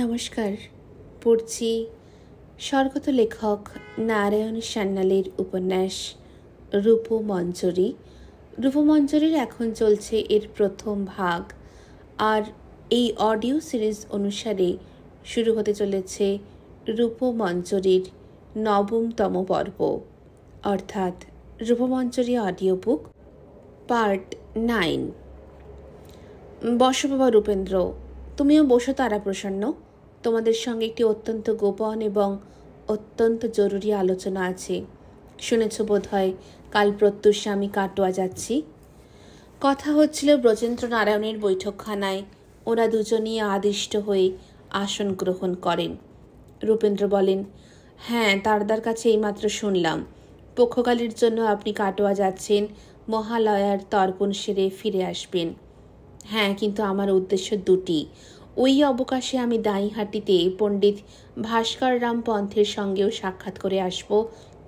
নমস্কার পড়ছি স্বর্গত লেখক নারায়ণ সান্যালের উপন্যাস রূপমঞ্জরি রূপমঞ্জরির এখন চলছে এর প্রথম ভাগ আর এই অডিও সিরিজ অনুসারে শুরু হতে চলেছে রূপমঞ্জরির নবমতম পর্ব অর্থাৎ Rupmanjari audio book part nine বসবাবা রূপেন্দ্র তুমিও বসো তারা প্রসন্ন তোমাদের সঙ্গে একটি অত্যন্ত গোপন এবং অত্যন্ত জরুরি আলোচনা আছে শুনেছ বোধ হয় কাল প্রত্যুষে আমি কাটোয়া যাচ্ছি কথা হচ্ছিল ব্রজেন্দ্র নারায়ণের বৈঠকখানায় ওরা দুজনই আদিষ্ট হয়ে আসন গ্রহণ করেন রূপেন্দ্র বলেন হ্যাঁ তারদার কাছে এইমাত্র শুনলাম পক্ষকালের জন্য আপনি কাটোয়া যাচ্ছেন মহালয়ার তর্পণ সেরে ফিরে আসবেন হ্যাঁ কিন্তু আমার উদ্দেশ্য দুটি ওই অবকাশে আমি দাঁড়িহাটিতে পণ্ডিত ভাস্কর রাম পন্থের সঙ্গেও সাক্ষাৎ করে আসব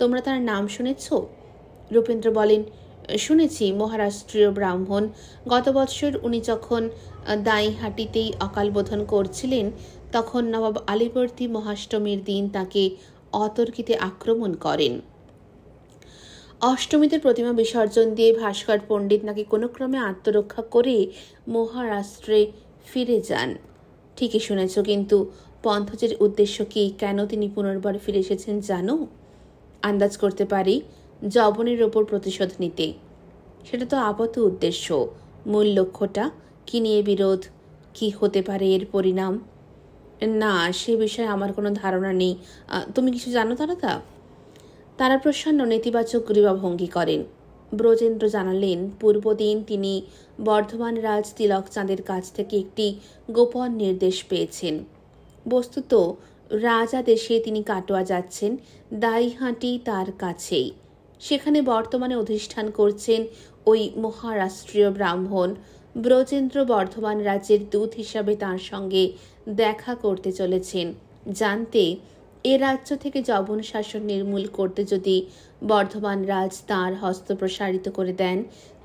তোমরা তার নাম শুনেছ রূপেন্দ্র বলেন শুনেছি মহারাষ্ট্রীয় ব্রাহ্মণ গত বৎসর উনি যখন দাঁড়িহাটিতেই অকালবোধন করছিলেন তখন নবাব আলীবর্তী মহাষ্টমীর দিন তাকে অতর্কিতে আক্রমণ করেন অষ্টমীতে প্রতিমা বিসর্জন দিয়ে ভাস্কর পণ্ডিত নাকি কোনো ক্রমে আত্মরক্ষা করে মহারাষ্ট্রে ফিরে যান ঠিকই শুনেছ কিন্তু পন্থজের উদ্দেশ্য কি কেন তিনি পুনর্বার ফিরে এসেছেন জানো আন্দাজ করতে পারি জবনের ওপর প্রতিশোধ নিতে সেটা তো আপাত উদ্দেশ্য মূল লক্ষ্যটা কী নিয়ে বিরোধ কি হতে পারে এর পরিণাম না সে বিষয়ে আমার কোনো ধারণা নেই তুমি কিছু জানো তারা তা তারা প্রসন্ন নেতিবাচক গৃহভঙ্গি করেন ব্রজেন্দ্র জানালেন পূর্বদিন তিনি বর্ধমান রাজ তিলক চাঁদের কাছ থেকে একটি গোপন নির্দেশ পেয়েছেন বস্তুত রাজা দেশে তিনি কাটোয়া যাচ্ছেন দাইহাটি তার কাছেই সেখানে বর্তমানে অধিষ্ঠান করছেন ওই মহারাষ্ট্রীয় ব্রাহ্মণ ব্রজেন্দ্র বর্ধমান রাজ্যের দূত হিসাবে তার সঙ্গে দেখা করতে চলেছেন জানতে এ রাজ্য থেকে জবন শাসন নির্মূল করতে যদি বর্ধমান রাজ তাঁর হস্ত প্রসারিত করে দেন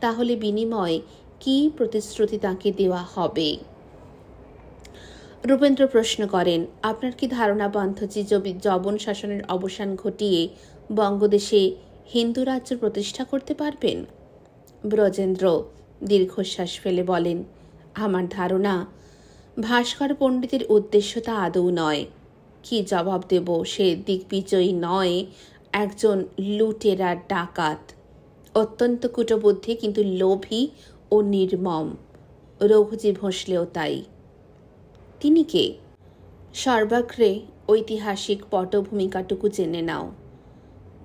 তাহলে বিনিময়ে কি প্রতিশ্রুতি তাঁকে দেওয়া হবে রূপেন্দ্র প্রশ্ন করেন আপনার কি ধারণা বান্ধজি জবন শাসনের অবসান ঘটিয়ে বঙ্গদেশে হিন্দু রাজ্য প্রতিষ্ঠা করতে পারবেন ব্রজেন্দ্র দীর্ঘশ্বাস ফেলে বলেন আমার ধারণা ভাস্কর পণ্ডিতের উদ্দেশ্য তা আদৌ নয় কি জবাব দেব সে দিগ্বিজয়ী নয় একজন লুটেরা ডাকাত অত্যন্ত কুটবুদ্ধি কিন্তু লোভী ও নির্মম রঘুজি ভোঁসলেও তাই তিনি কে সর্বাগ্রে ঐতিহাসিক পটভূমিকাটুকু জেনে নাও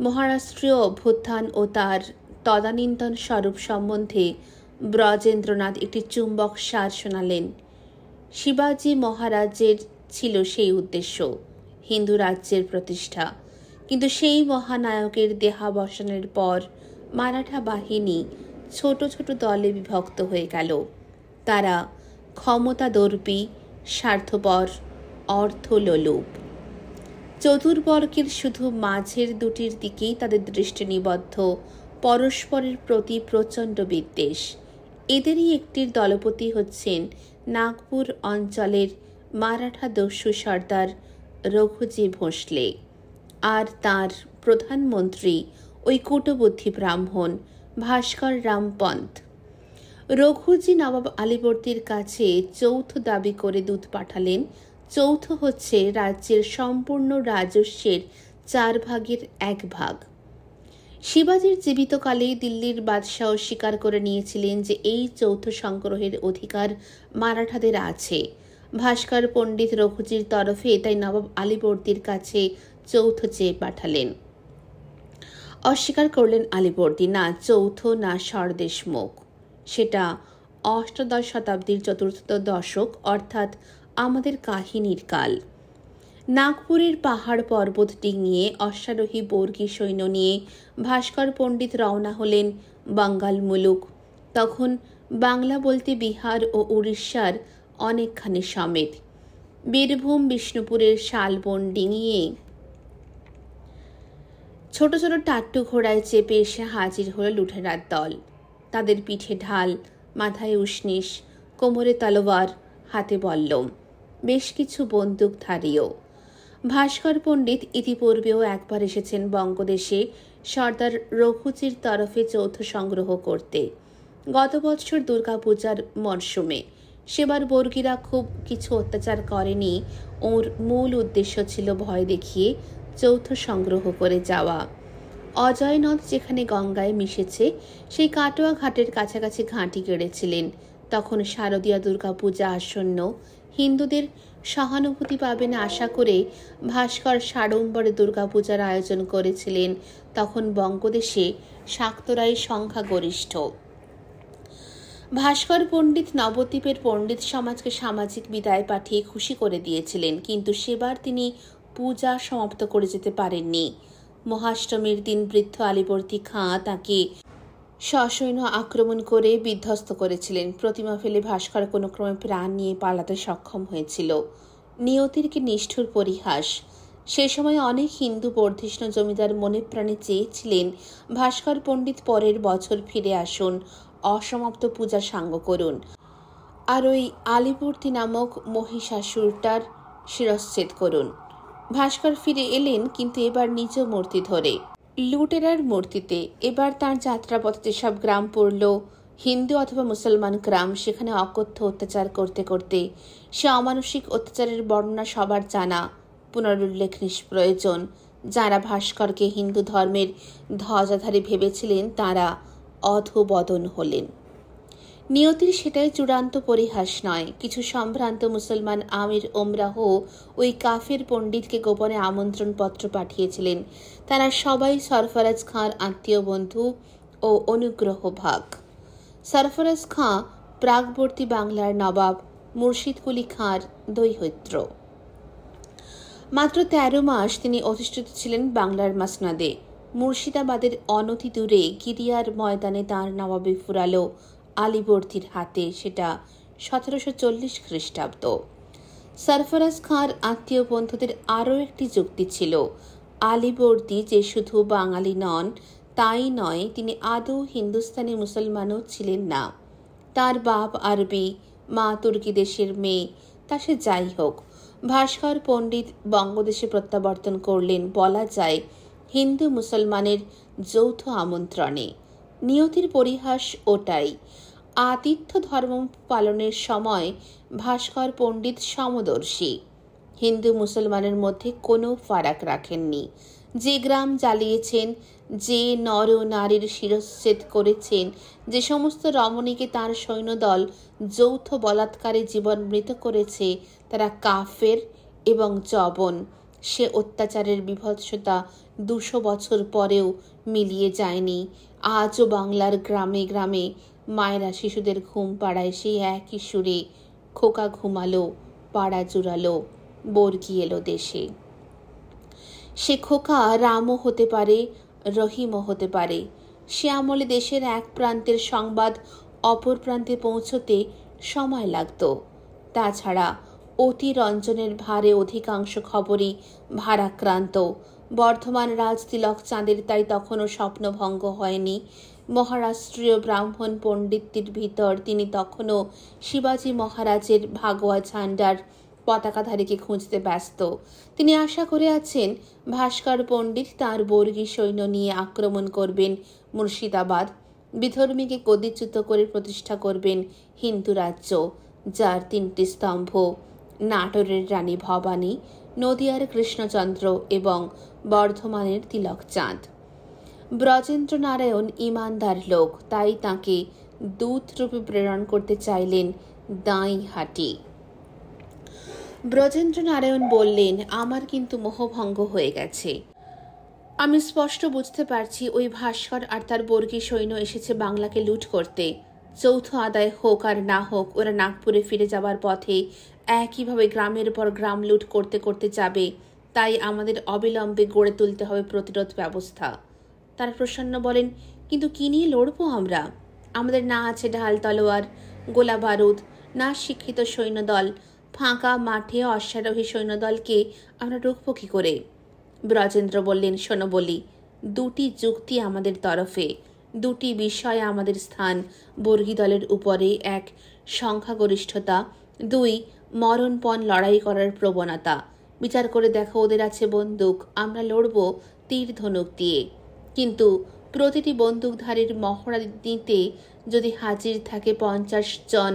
মহারাষ্ট্রীয় অভ্যুত্থান ও তার তদানীন্তন স্বরূপ সম্বন্ধে ব্রজেন্দ্রনাথ একটি চুম্বক সার শোনালেন শিবাজি মহারাজের ছিল সেই উদ্দেশ্য হিন্দু রাজ্যের প্রতিষ্ঠা কিন্তু সেই মহানায়কের দেহাবসানের পর মারাঠা বাহিনী ছোট ছোট দলে বিভক্ত হয়ে গেল তারা ক্ষমতা দর্পী স্বার্থপর অর্থলোলুপ চতুর্বর্গের শুধু মাঝের দুটির দিকেই তাদের দৃষ্টি নিবদ্ধ পরস্পরের প্রতি প্রচণ্ড বিদ্বেষ এদেরই একটির দলপতি হচ্ছেন নাগপুর অঞ্চলের মারাঠা দস্যু সর্দার রঘুজি ভোঁসলে আর তার প্রধানমন্ত্রী ওই কুটবুদ্ধি ব্রাহ্মণ ভাস্কর রাম পন্ত রঘুজি নবাব আলীবর্তীর কাছে চৌথ দাবি করে দুধ পাঠালেন চৌথ হচ্ছে রাজ্যের সম্পূর্ণ রাজস্বের চার ভাগের এক ভাগ শিবাজির জীবিতকালে দিল্লির বাদশাহ স্বীকার করে নিয়েছিলেন যে এই চৌথ সংগ্রহের অধিকার মারাঠাদের আছে ভাস্কর পণ্ডিত রঘুজির তরফে তাই নবাব আলীবর্দীর কাছে চৌথ চেয়ে পাঠালেন অস্বীকার করলেন আলীবর্দী না চৌথ না মুখ সেটা অষ্টদশ শতাব্দীর চতুর্থ দশক অর্থাৎ আমাদের কাহিনীর কাল নাগপুরের পাহাড় পর্বত ডিঙিয়ে অশ্বারোহী বর্গী সৈন্য নিয়ে ভাস্কর পণ্ডিত রওনা হলেন বাঙ্গাল মুলুক তখন বাংলা বলতে বিহার ও উড়িষ্যার অনেকখানি সমেত বীরভূম বিষ্ণুপুরের শালবন ডিঙিয়ে ছোট ছোট টাট্টু ঘোড়ায় চেপে এসে হাজির হল লুঠেরার দল তাদের পিঠে ঢাল মাথায় উষ্ণিস কোমরে তলোয়ার হাতে বল্লম বেশ কিছু বন্দুকধারীও ভাস্কর পণ্ডিত ইতিপূর্বেও একবার এসেছেন বঙ্গদেশে সর্দার রঘুচির তরফে যৌথ সংগ্রহ করতে গত বছর দুর্গাপূজার মরশুমে সেবার বর্গীরা খুব কিছু অত্যাচার করেনি ওর মূল উদ্দেশ্য ছিল ভয় দেখিয়ে যৌথ সংগ্রহ করে যাওয়া অজয় নদ যেখানে গঙ্গায় মিশেছে সেই কাটোয়া ঘাটের কাছাকাছি ঘাঁটি গেড়েছিলেন তখন শারদীয়া দুর্গাপূজা আসন্ন হিন্দুদের সহানুভূতি পাবেন আশা করে ভাস্কর সাড়ম্বরে দুর্গাপূজার আয়োজন করেছিলেন তখন বঙ্গদেশে শাক্তরাই সংখ্যাগরিষ্ঠ ভাস্কর পণ্ডিত নবদ্বীপের পণ্ডিত সমাজকে সামাজিক বিদায় পাঠিয়ে খুশি করে দিয়েছিলেন কিন্তু সেবার তিনি পূজা সমাপ্ত করে যেতে পারেননি মহাষ্টমীর দিন বৃদ্ধ আলিবর্তী খাঁ তাকে সসৈন্য আক্রমণ করে বিধ্বস্ত করেছিলেন প্রতিমা ফেলে ভাস্কর কোনো ক্রমে প্রাণ নিয়ে পালাতে সক্ষম হয়েছিল নিয়তির কি নিষ্ঠুর পরিহাস সে সময় অনেক হিন্দু বর্ধিষ্ণ জমিদার মনে প্রাণে চেয়েছিলেন ভাস্কর পণ্ডিত পরের বছর ফিরে আসুন অসমাপ্ত পূজা সাঙ্গ করুন আর ওই আলিপূর্তি নামক মহিষাসুরটার শিরশ্ছেদ করুন ভাস্কর ফিরে এলেন কিন্তু এবার নিজ মূর্তি ধরে লুটেরার মূর্তিতে এবার তার যাত্রাপথে সব গ্রাম পড়ল হিন্দু অথবা মুসলমান গ্রাম সেখানে অকথ্য অত্যাচার করতে করতে সে অমানসিক অত্যাচারের বর্ণনা সবার জানা পুনরুল্লেখ নিষ্প্রয়োজন যারা ভাস্করকে হিন্দু ধর্মের ধ্বজাধারী ভেবেছিলেন তারা অধবদন হলেন নিয়তির সেটাই চূড়ান্ত পরিহাস নয় কিছু সম্ভ্রান্ত মুসলমান আমির ওমরাহ ওই কাফের পণ্ডিতকে গোপনে আমন্ত্রণ পত্র পাঠিয়েছিলেন তারা সবাই সরফরাজ খাঁর আত্মীয় বন্ধু ও অনুগ্রহ ভাগ সরফরাজ খাঁ প্রাগবর্তী বাংলার নবাব মুর্শিদকুলি খাঁর দৈহৈত্র মাত্র তেরো মাস তিনি অধিষ্ঠিত ছিলেন বাংলার মাসনাদে মুর্শিদাবাদের অনতি দূরে গিরিয়ার ময়দানে তাঁর নবাবে ফুরালো আলীবর্দির হাতে সেটা সতেরোশো চল্লিশ খ্রিস্টাব্দ সরফরাজ খাঁর আত্মীয় বন্ধুদের আরও একটি যুক্তি ছিল আলীবর্দি যে শুধু বাঙালি নন তাই নয় তিনি আদৌ হিন্দুস্তানি মুসলমানও ছিলেন না তার বাপ আরবি মা তুর্কি দেশের মেয়ে তা সে যাই হোক ভাস্কর পণ্ডিত বঙ্গদেশে প্রত্যাবর্তন করলেন বলা যায় হিন্দু মুসলমানের যৌথ আমন্ত্রণে নিয়তির পরিহাস ওটাই আতিথ্য ধর্ম পালনের সময় ভাস্কর পণ্ডিত সমদর্শী হিন্দু মুসলমানের মধ্যে কোনো ফারাক রাখেননি যে গ্রাম জ্বালিয়েছেন যে নর নারীর শিরচ্ছেদ করেছেন যে সমস্ত রমণীকে তার সৈন্যদল যৌথ বলাৎকারে জীবন মৃত করেছে তারা কাফের এবং জবন সে অত্যাচারের বিভৎসতা দুশো বছর পরেও মিলিয়ে যায়নি আজও বাংলার গ্রামে গ্রামে মায়েরা শিশুদের ঘুম পাড়ায় সেই একই সুরে খোকা ঘুমালো পাড়া জুড়ালো বর্গি এলো দেশে সে খোকা রামও হতে পারে রহিমও হতে পারে সে আমলে দেশের এক প্রান্তের সংবাদ অপর প্রান্তে পৌঁছতে সময় লাগত তাছাড়া অতিরঞ্জনের ভারে অধিকাংশ খবরই ভারাক্রান্ত বর্ধমান রাজতিলক চাঁদের তাই তখনও স্বপ্নভঙ্গ হয়নি মহারাষ্ট্রীয় ব্রাহ্মণ পণ্ডিতটির ভিতর তিনি তখনও শিবাজী মহারাজের ভাগোয়া ঝান্ডার পতাকাধারীকে খুঁজতে ব্যস্ত তিনি আশা করে আছেন ভাস্কর পণ্ডিত তার বর্গী সৈন্য নিয়ে আক্রমণ করবেন মুর্শিদাবাদ বিধর্মীকে কদিচ্যুত করে প্রতিষ্ঠা করবেন হিন্দু রাজ্য যার তিনটি স্তম্ভ নাটোরের রানী ভবানী নদিয়ার কৃষ্ণচন্দ্র এবং বর্ধমানের তিলক চাঁদ ব্রজেন্দ্র নারায়ণ ইমানদার লোক তাই তাঁকে দূতরূপে প্রেরণ করতে চাইলেন দাঁই হাটি ব্রজেন্দ্র নারায়ণ বললেন আমার কিন্তু মোহভঙ্গ হয়ে গেছে আমি স্পষ্ট বুঝতে পারছি ওই ভাস্কর আর তার বর্গী সৈন্য এসেছে বাংলাকে লুট করতে চৌথ আদায় হোক আর না হোক ওরা নাগপুরে ফিরে যাওয়ার পথে একইভাবে গ্রামের পর গ্রাম লুট করতে করতে যাবে তাই আমাদের অবিলম্বে গড়ে তুলতে হবে প্রতিরোধ ব্যবস্থা তার প্রসন্ন বলেন কিন্তু কি নিয়ে লড়বো আমরা আমাদের না আছে ঢাল তলোয়ার গোলা বারুদ না শিক্ষিত সৈন্যদল ফাঁকা মাঠে অশ্বারোহী সৈন্যদলকে আমরা রুখবো কী করে ব্রজেন্দ্র বললেন শোনো বলি দুটি যুক্তি আমাদের তরফে দুটি বিষয়ে আমাদের স্থান বর্গী দলের উপরে এক সংখ্যাগরিষ্ঠতা দুই মরণপণ লড়াই করার প্রবণতা বিচার করে দেখো ওদের আছে বন্দুক আমরা লড়ব তীর ধনুক দিয়ে কিন্তু প্রতিটি বন্দুকধারীর মহড়া দিতে যদি হাজির থাকে পঞ্চাশ জন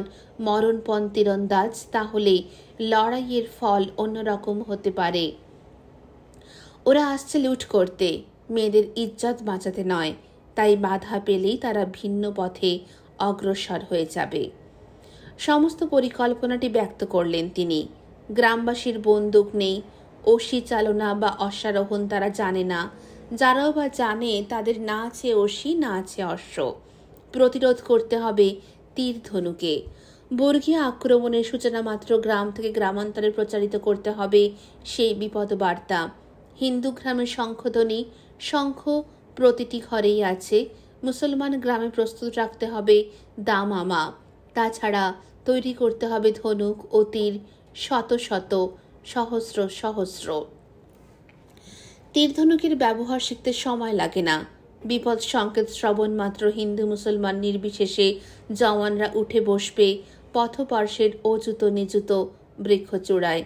মরণপণ তীরন্দাজ তাহলে লড়াইয়ের ফল অন্যরকম হতে পারে ওরা আসছে লুট করতে মেয়েদের ইজ্জত বাঁচাতে নয় তাই বাধা পেলেই তারা ভিন্ন পথে অগ্রসর হয়ে যাবে সমস্ত পরিকল্পনাটি ব্যক্ত করলেন তিনি গ্রামবাসীর বন্দুক নেই অসি চালনা বা অশ্বারোহণ তারা জানে না যারাও বা জানে তাদের না আছে অসি না আছে অশ্ব প্রতিরোধ করতে হবে তীর ধনুকে বর্গীয় আক্রমণের সূচনা মাত্র গ্রাম থেকে গ্রামান্তরে প্রচারিত করতে হবে সেই বিপদ বার্তা হিন্দু গ্রামের শঙ্খধ্বনি শঙ্খ প্রতিটি ঘরেই আছে মুসলমান গ্রামে প্রস্তুত রাখতে হবে দামামা তাছাড়া তৈরি করতে হবে ধনুক ও তীর শত শত সহস্র সহস্র তীরধনুকের ব্যবহার শিখতে সময় লাগে না বিপদ সংকেত শ্রবণ মাত্র হিন্দু মুসলমান নির্বিশেষে জওয়ানরা উঠে বসবে পথপার্শ্বের অজুত নিযুত বৃক্ষচূড়ায়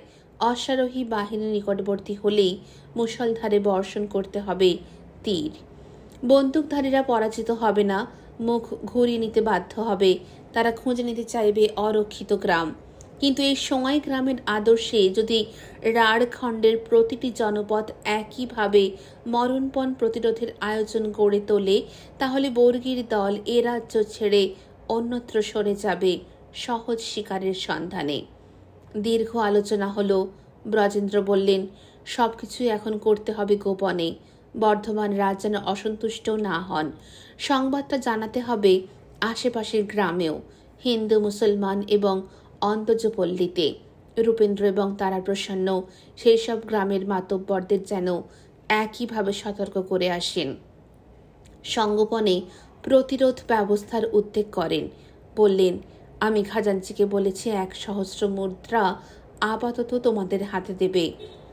অশ্বারোহী বাহিনী নিকটবর্তী হলেই মুষলধারে বর্ষণ করতে হবে তীর বন্দুকধারীরা পরাজিত হবে না মুখ ঘুরিয়ে নিতে বাধ্য হবে তারা খুঁজে নিতে চাইবে অরক্ষিত গ্রাম কিন্তু এই সময় গ্রামের আদর্শে যদি রাঢ়খণ্ডের প্রতিটি জনপদ একইভাবে মরণপণ প্রতিরোধের আয়োজন গড়ে তোলে তাহলে বর্গীর দল এ রাজ্য ছেড়ে অন্যত্র সরে যাবে সহজ শিকারের সন্ধানে দীর্ঘ আলোচনা হলো ব্রজেন্দ্র বললেন সব কিছুই এখন করতে হবে গোপনে বর্ধমান রাজ যেন অসন্তুষ্ট না হন সংবাদটা জানাতে হবে আশেপাশের গ্রামেও হিন্দু মুসলমান এবং অন্তজপল্লীতে রূপেন্দ্র এবং তারা প্রসন্ন সেই সব গ্রামের মাতব্বরদের যেন একইভাবে সতর্ক করে আসেন সঙ্গোপনে প্রতিরোধ ব্যবস্থার উদ্বেগ করেন বললেন আমি খাজাঞ্চিকে বলেছি এক সহস্র মুদ্রা আপাতত তোমাদের হাতে দেবে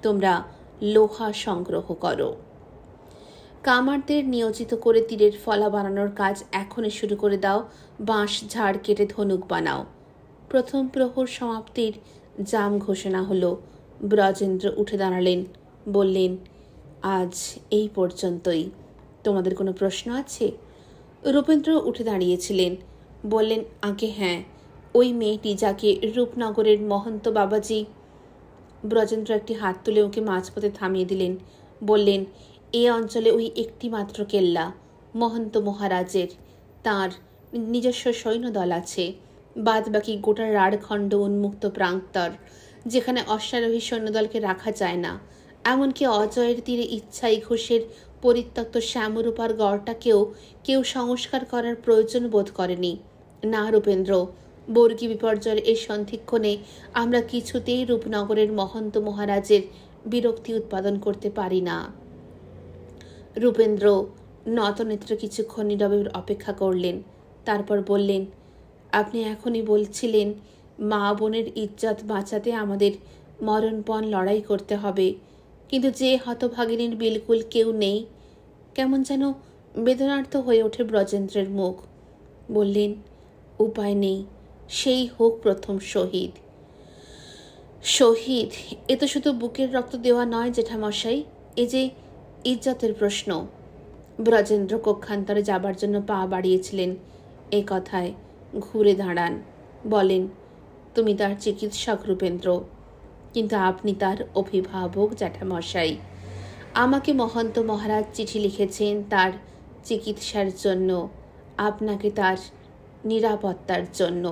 তোমরা লোহা সংগ্রহ করো কামারদের নিয়োজিত করে তীরের ফলা বানানোর কাজ এখনই শুরু করে দাও বাঁশ ঝাড় কেটে ধনুক বানাও প্রথম প্রহর সমাপ্তির জাম ঘোষণা হলো ব্রজেন্দ্র উঠে দাঁড়ালেন বললেন আজ এই পর্যন্তই তোমাদের কোনো প্রশ্ন আছে রূপেন্দ্র উঠে দাঁড়িয়েছিলেন বললেন আগে হ্যাঁ ওই মেয়েটি যাকে রূপনগরের মহন্ত বাবাজি ব্রজেন্দ্র একটি হাত তুলে ওকে মাঝপথে থামিয়ে দিলেন বললেন এ অঞ্চলে ওই একটিমাত্র কেল্লা মহন্ত মহারাজের তার নিজস্ব সৈন্যদল আছে বাদবাকি গোটা রাড়খণ্ড উন্মুক্ত প্রান্তর যেখানে অশ্বারোহী সৈন্যদলকে রাখা যায় না এমনকি অজয়ের তীরে ইচ্ছাই ঘোষের পরিত্যক্ত শ্যামরূপার গড়টাকেও কেউ সংস্কার করার প্রয়োজন বোধ করেনি না রূপেন্দ্র বর্গী বিপর্যয়ের এই সন্ধিক্ষণে আমরা কিছুতেই রূপনগরের মহন্ত মহারাজের বিরক্তি উৎপাদন করতে পারি না রূপেন্দ্র নতনেত্র কিছুক্ষণ নীরবে অপেক্ষা করলেন তারপর বললেন আপনি এখনই বলছিলেন মা বোনের ইজ্জত বাঁচাতে আমাদের মরণপণ লড়াই করতে হবে কিন্তু যে হতভাগিনীর বিলকুল কেউ নেই কেমন যেন বেদনার্থ হয়ে ওঠে ব্রজেন্দ্রের মুখ বললেন উপায় নেই সেই হোক প্রথম শহীদ শহীদ এ তো শুধু বুকের রক্ত দেওয়া নয় জেঠামশাই এ যে ইজ্জতের প্রশ্ন ব্রজেন্দ্র কক্ষান্তরে যাবার জন্য পা বাড়িয়েছিলেন এ কথায় ঘুরে দাঁড়ান বলেন তুমি তার চিকিৎসক রূপেন্দ্র কিন্তু আপনি তার অভিভাবক জ্যাঠামশাই আমাকে মহন্ত মহারাজ চিঠি লিখেছেন তার চিকিৎসার জন্য আপনাকে তার নিরাপত্তার জন্য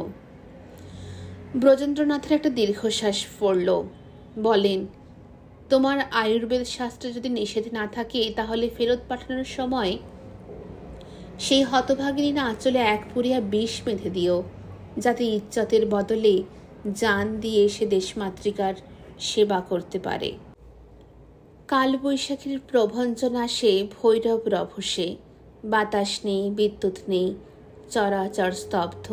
ব্রজেন্দ্রনাথের একটা দীর্ঘশ্বাস পড়ল বলেন তোমার আয়ুর্বেদ শাস্ত্রে যদি নিষেধ না থাকে তাহলে ফেরত পাঠানোর সময় সেই হতভাগিনী না আঁচলে এক পুরিয়া বিষ বেঁধে দিও যাতে ইজ্জতের বদলে যান দিয়ে সে দেশমাতৃকার সেবা করতে পারে কালবৈশাখীর প্রভঞ্জন আসে ভৈরব রভসে বাতাস নেই বিদ্যুৎ নেই চরাচর স্তব্ধ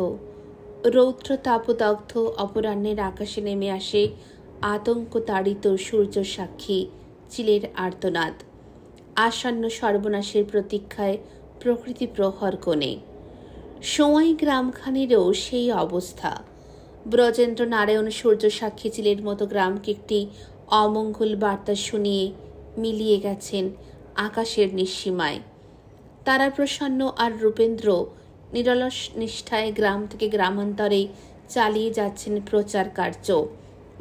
রৌদ্র তাপদগ্ধ অপরাহ্নের আকাশে নেমে আসে আতঙ্ক তাড়িত সূর্য সাক্ষী চিলের আর্তনাদ আসন্ন সর্বনাশের প্রতীক্ষায় প্রকৃতি প্রহর কোণে সময় গ্রামখানিরও সেই অবস্থা ব্রজেন্দ্র নারায়ণ সূর্য সাক্ষী চিলের মতো গ্রামকে একটি অমঙ্গল বার্তা শুনিয়ে মিলিয়ে গেছেন আকাশের নিঃসীমায় তারা প্রসন্ন আর রূপেন্দ্র নিরলস নিষ্ঠায় গ্রাম থেকে গ্রামান্তরে চালিয়ে যাচ্ছেন প্রচার কার্য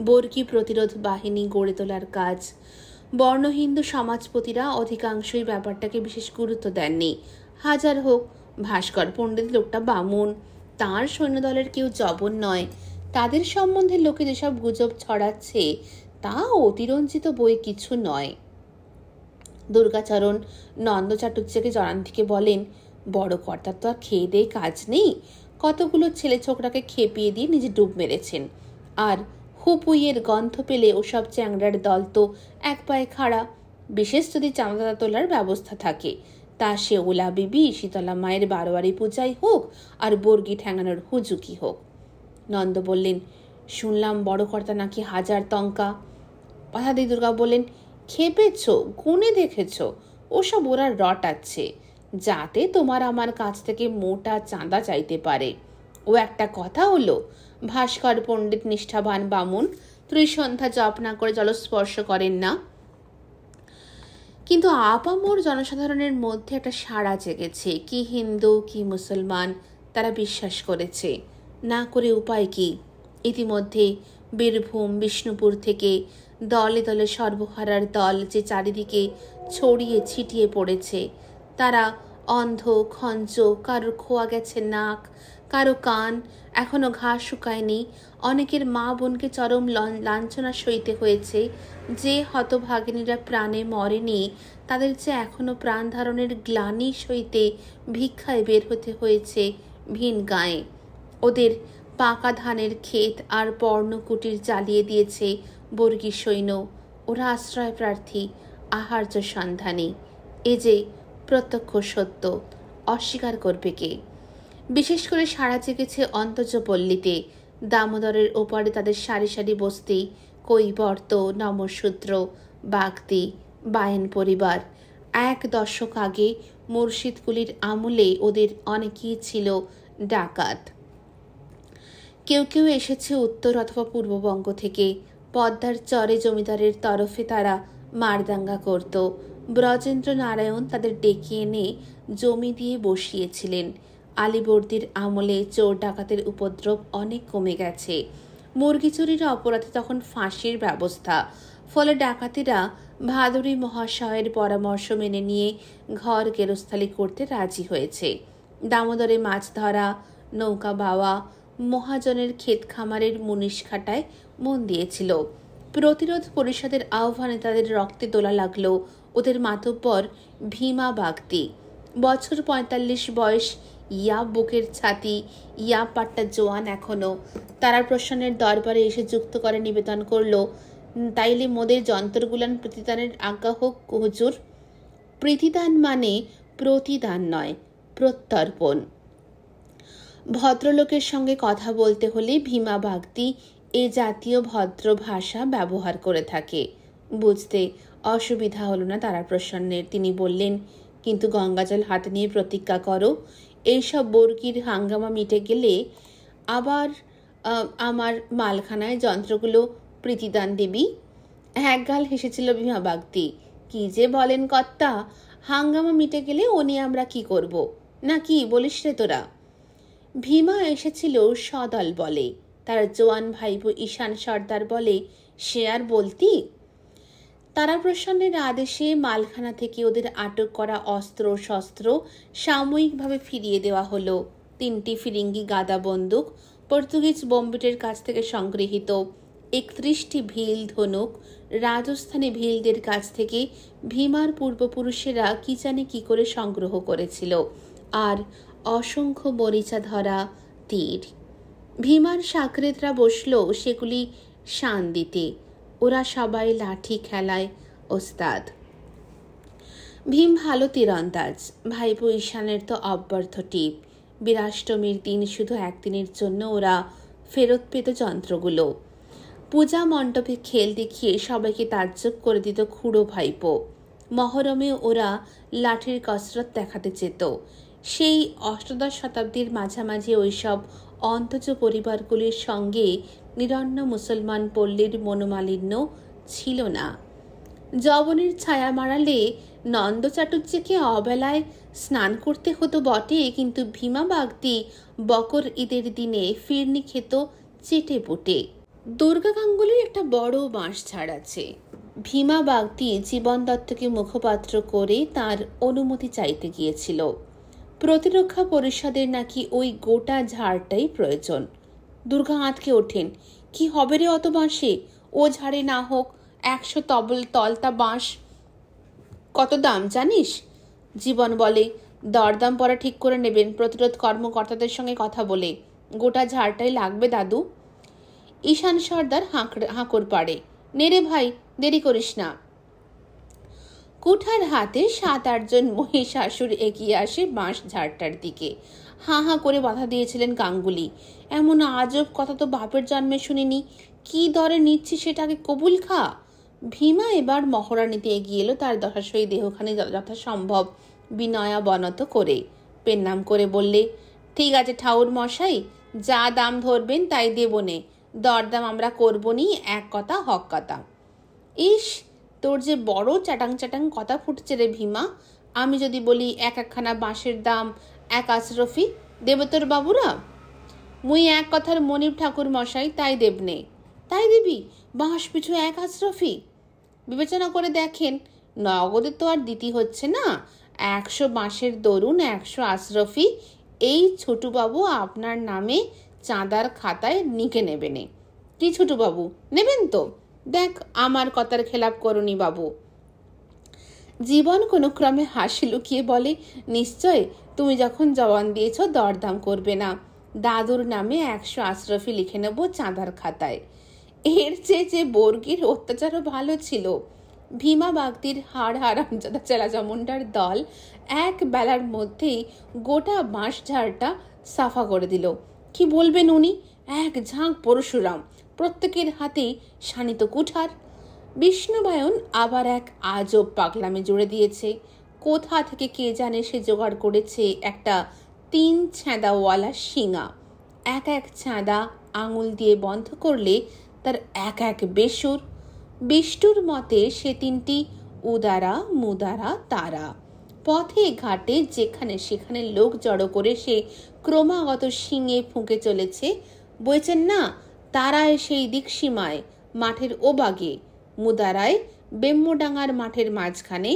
বর্কি প্রতিরোধ বাহিনী গড়ে তোলার কাজ বর্ণ হিন্দু সমাজপতিরা অধিকাংশই ব্যাপারটাকে বিশেষ গুরুত্ব দেননি হাজার হোক ভাস্কর পণ্ডিত লোকটা বামুন তাঁর সৈন্যদলের কেউ জবন নয় তাদের সম্বন্ধে লোকে যেসব গুজব ছড়াচ্ছে তা অতিরঞ্জিত বই কিছু নয় দুর্গাচরণ নন্দ চাটুর্যকে জরান্তিকে বলেন বড় কর্তার তো আর খেয়ে দেয় কাজ নেই কতগুলো ছেলে ছোকরাকে খেপিয়ে দিয়ে নিজে ডুব মেরেছেন আর হুপুইয়ের গন্ধ পেলে ওসব চ্যাংড়ার দল তো এক পায়ে খাড়া বিশেষ যদি চাঁদা তোলার ব্যবস্থা থাকে তা সে ওলা বিবি শীতলা মায়ের বারোয়ারি পূজাই হোক আর বর্গি ঠ্যাঙানোর হুজুকি হোক নন্দ বললেন শুনলাম বড় কর্তা নাকি হাজার তঙ্কা পাথাদি দুর্গা বললেন খেপেছ গুনে দেখেছ ওসব ওরা রটাচ্ছে যাতে তোমার আমার কাছ থেকে মোটা চাঁদা চাইতে পারে ও একটা কথা হলো ভাস্কর পণ্ডিত নিষ্ঠাবান বামুন ত্রিসন্ধ্যা জপ না করে জলস্পর্শ করেন না কিন্তু আপামর জনসাধারণের মধ্যে একটা সাড়া জেগেছে কি হিন্দু কি মুসলমান তারা বিশ্বাস করেছে না করে উপায় কি ইতিমধ্যে বীরভূম বিষ্ণুপুর থেকে দলে দলে সর্বহারার দল যে চারিদিকে ছড়িয়ে ছিটিয়ে পড়েছে তারা অন্ধ খঞ্জ কারোর খোয়া গেছে নাক কারো কান এখনও ঘা শুকায়নি অনেকের মা বোনকে চরম লাঞ্ছনা সইতে হয়েছে যে হতভাগিনীরা প্রাণে মরেনি তাদের যে এখনও প্রাণ ধারণের গ্লানি সইতে ভিক্ষায় বের হতে হয়েছে ভিন গায়ে ওদের পাকা ধানের ক্ষেত আর পর্ণকুটির জ্বালিয়ে দিয়েছে বর্গী সৈন্য ওরা আশ্রয় প্রার্থী আহার্য সন্ধানী এ যে প্রত্যক্ষ সত্য অস্বীকার করবে কে বিশেষ করে সারা জেগেছে অন্তজ পল্লীতে দামোদরের ওপরে তাদের সারি সারি বস্তি কৈবর্ত নমসূত্র বাগদি বায়েন পরিবার এক দশক আগে মুর্শিদকুলির আমলে ওদের অনেকেই ছিল ডাকাত কেউ কেউ এসেছে উত্তর অথবা পূর্ববঙ্গ থেকে পদ্মার চরে জমিদারের তরফে তারা মারদাঙ্গা করত ব্রজেন্দ্র নারায়ণ তাদের ডেকে এনে জমি দিয়ে বসিয়েছিলেন আলিবর্দির আমলে চোর ডাকাতের উপদ্রব অনেক কমে গেছে মুরগি চুরির অপরাধে তখন ফাঁসির ব্যবস্থা ফলে ডাকাতিরা ভাদুরী মহাশয়ের পরামর্শ মেনে নিয়ে ঘর গেরস্থালি করতে রাজি হয়েছে দামোদরে মাছ ধরা নৌকা বাওয়া মহাজনের ক্ষেত খামারের মুনিশ খাটায় মন দিয়েছিল প্রতিরোধ পরিষদের আহ্বানে তাদের রক্তে তোলা লাগলো ওদের মাতব্বর ভীমা বাগদি বছর পঁয়তাল্লিশ বয়স ইয়া বুকের ছাতি ইয়া পাট্টা জোয়ান এখনও প্রশ্নের দরবারে এসে যুক্ত করে নিবেদন করল তাইলে মোদের যন্ত্রগুলান প্রতিদানের আজ্ঞা হোক হুজুর প্রীতিদান মানে প্রতিদান নয় প্রত্যর্পণ ভদ্রলোকের সঙ্গে কথা বলতে হলে ভীমা বাগদি এ জাতীয় ভদ্র ভাষা ব্যবহার করে থাকে বুঝতে অসুবিধা হলো না তারা প্রসন্নের তিনি বললেন কিন্তু গঙ্গাজল হাতে নিয়ে প্রতিজ্ঞা করো এইসব বর্গির হাঙ্গামা মিটে গেলে আবার আমার মালখানায় যন্ত্রগুলো প্রীতিদান দেবী একগাল হেসেছিল ভীমা বাগদি কি যে বলেন কর্তা হাঙ্গামা মিটে গেলে উনি আমরা কি করব। না কি বলিস রে তোরা ভীমা এসেছিল সদল বলে তার জোয়ান ভাইপো ঈশান সর্দার বলে সে আর বলতি তারা প্রশাসনের আদেশে মালখানা থেকে ওদের আটক করা অস্ত্র শস্ত্র সাময়িকভাবে ফিরিয়ে দেওয়া হলো তিনটি ফিরিঙ্গি গাদা বন্দুক পর্তুগিজ বম্বিটের কাছ থেকে সংগৃহীত একত্রিশটি ভিল ধনুক রাজস্থানি ভিলদের কাছ থেকে ভীমার পূর্বপুরুষেরা কী জানে কী করে সংগ্রহ করেছিল আর অসংখ্য মরিচা ধরা তীর ভীমার সাকরেতরা বসল সেগুলি শান দিতে ওরা সবাই লাঠি খেলায় ওস্তাদ ভীম ভালো তীরন্দাজ ভাইপো ঈশানের তো অব্যর্থ টিপ বীরাষ্টমীর দিন শুধু একদিনের জন্য ওরা ফেরত পেত যন্ত্রগুলো পূজা মণ্ডপে খেল দেখিয়ে সবাইকে তাজ্জব করে দিত খুঁড়ো ভাইপো মহরমে ওরা লাঠির কসরত দেখাতে যেত সেই অষ্টাদশ শতাব্দীর মাঝামাঝি ওইসব অন্তজ পরিবারগুলির সঙ্গে নিরন্ন মুসলমান পল্লীর মনোমালিন্য ছিল না যবনের ছায়া মারালে নন্দ চাটুর্যকে অবেলায় স্নান করতে হতো বটে কিন্তু ভীমা বাগদি বকর ঈদের দিনে ফিরনি খেত চেটে পুটে দুর্গা গাঙ্গুলির একটা বড় বাঁশ ছাড় আছে ভীমা বাগদি জীবন দত্তকে মুখপাত্র করে তার অনুমতি চাইতে গিয়েছিল প্রতিরক্ষা পরিষদের নাকি ওই গোটা ঝাড়টাই প্রয়োজন দুর্গা আঁতকে ওঠেন কি হবে রে অত বাঁশে ও ঝাড়ে না হোক একশো তবল তলতা বাঁশ কত দাম জানিস জীবন বলে দরদাম পরা ঠিক করে নেবেন প্রতিরোধ কর্মকর্তাদের সঙ্গে কথা বলে গোটা ঝাড়টাই লাগবে দাদু ঈশান সর্দার হাঁকড় হাঁকড় পাড়ে নেড়ে ভাই দেরি করিস না কুঠার হাতে সাত আটজন মহিষাসুর এগিয়ে আসে বাঁশ ঝাড়টার দিকে হাঁ হাঁ করে বাধা দিয়েছিলেন গাঙ্গুলি এমন আজব কথা তো বাপের জন্মে শুনিনি কি দরে নিচ্ছি সেটাকে কবুল খা ভীমা এবার মহড়া নিতে এগিয়ে এলো তার দশাশয়ী দেহখানে যথাসম্ভব বিনয়া বনত করে পেন নাম করে বললে ঠিক আছে ঠাউর মশাই যা দাম ধরবেন তাই দেবনে দরদাম আমরা করবনি এক কথা হক কথা ইস তোর যে বড় চাটাং চাটাং কথা ফুটছে রে ভীমা আমি যদি বলি এক একখানা বাঁশের দাম এক আশরফি তোর বাবুরা মুই এক কথার মনিব ঠাকুর মশাই তাই দেব নে তাই দিবি বাঁশ পিছু এক আশরফি বিবেচনা করে দেখেন নগদে তো আর দিতি হচ্ছে না একশো বাঁশের দরুন একশো আশরফি এই ছোটুবাবু আপনার নামে চাঁদার খাতায় নিকে নেবেনে কি ছোটুবাবু নেবেন তো দেখ আমার কথার খেলাপ করুনি বাবু জীবন কোনো ক্রমে হাসি লুকিয়ে বলে নিশ্চয় তুমি যখন জবান দিয়েছ দরদাম করবে না দাদুর নামে একশো আশরফি লিখে নেব চাঁদার খাতায় এর চেয়ে যে বর্গির অত্যাচারও ভালো ছিল ভীমা বাগদির হাড় হারামজাদা চেলা চামুন্ডার দল এক বেলার মধ্যেই গোটা বাঁশঝাড়টা সাফা করে দিল কি বলবেন উনি এক ঝাঁক পরশুরাম প্রত্যেকের হাতেই শানিত কুঠার বিষ্ণুবায়ন আবার এক আজব পাগলামে জুড়ে দিয়েছে কোথা থেকে কে জানে সে জোগাড় করেছে একটা তিন ছ্যাঁদাওয়ালা শিঙা এক এক ছাঁদা আঙুল দিয়ে বন্ধ করলে তার এক এক বেসুর বিষ্টুর মতে সে তিনটি উদারা মুদারা তারা পথে ঘাটে যেখানে সেখানে লোক জড়ো করে সে ক্রমাগত শিঙে ফুঁকে চলেছে বলছেন না তারায় সেই দিকসীমায় মাঠের ওবাগে মুদারায় বেম্মডাঙ্গার মাঠের মাঝখানে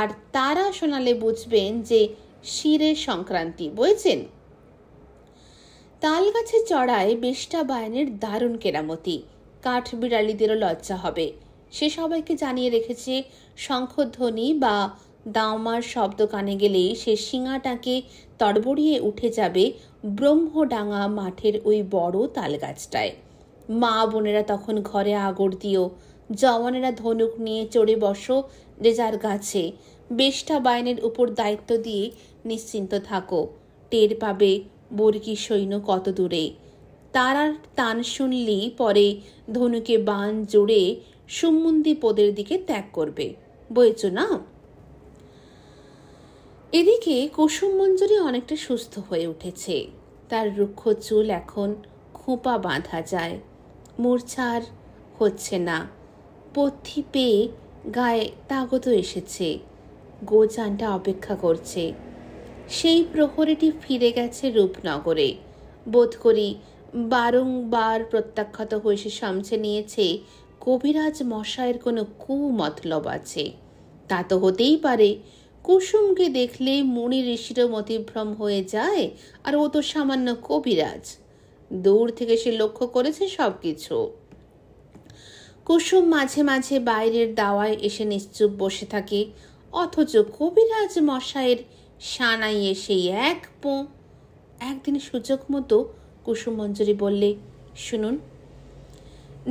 আর তারা শোনালে বুঝবেন যে শিরে সংক্রান্তি বলছেন তাল গাছে চড়ায় বেষ্টা বায়নের দারুণ কেরামতি কাঠ বিড়ালিদেরও লজ্জা হবে সে সবাইকে জানিয়ে রেখেছে শঙ্খধ্বনি বা দাওমার শব্দ কানে গেলেই সে শিঙাটাকে তড়বড়িয়ে উঠে যাবে ব্রহ্মডাঙা মাঠের ওই বড় তালগাছটায় মা বোনেরা তখন ঘরে আগর দিও জওয়ানেরা ধনুক নিয়ে চড়ে বসো যে যার গাছে বেষ্টা বাইনের উপর দায়িত্ব দিয়ে নিশ্চিন্ত থাকো টের পাবে বর্গি সৈন্য কত দূরে আর টান শুনলেই পরে ধনুকে বান জুড়ে সুমুন্দি পদের দিকে ত্যাগ করবে বইছো না এদিকে কুসুম মঞ্জুরি অনেকটা সুস্থ হয়ে উঠেছে তার রুক্ষ চুল এখন খোঁপা বাঁধা যায় মোর্চার হচ্ছে না পথি পেয়ে গায়ে তাগত এসেছে গোজানটা অপেক্ষা করছে সেই প্রহরীটি ফিরে গেছে রূপনগরে বোধ করি বারংবার প্রত্যাখ্যাত হয়ে সে সামছে নিয়েছে কবিরাজ মশায়ের কোনো কুমতলব আছে তা তো হতেই পারে কুসুমকে দেখলে মণি ঋষির মতিভ্রম হয়ে যায় আর ও তো সামান্য কবিরাজ দূর থেকে সে লক্ষ্য করেছে সব কিছু কুসুম মাঝে মাঝে বাইরের দাওয়ায় এসে নিশ্চুপ বসে থাকে অথচ কবিরাজ মশায়ের সানাইয়ে সেই এক পো একদিন সূচক মতো কুসুম মঞ্জুরি বললে শুনুন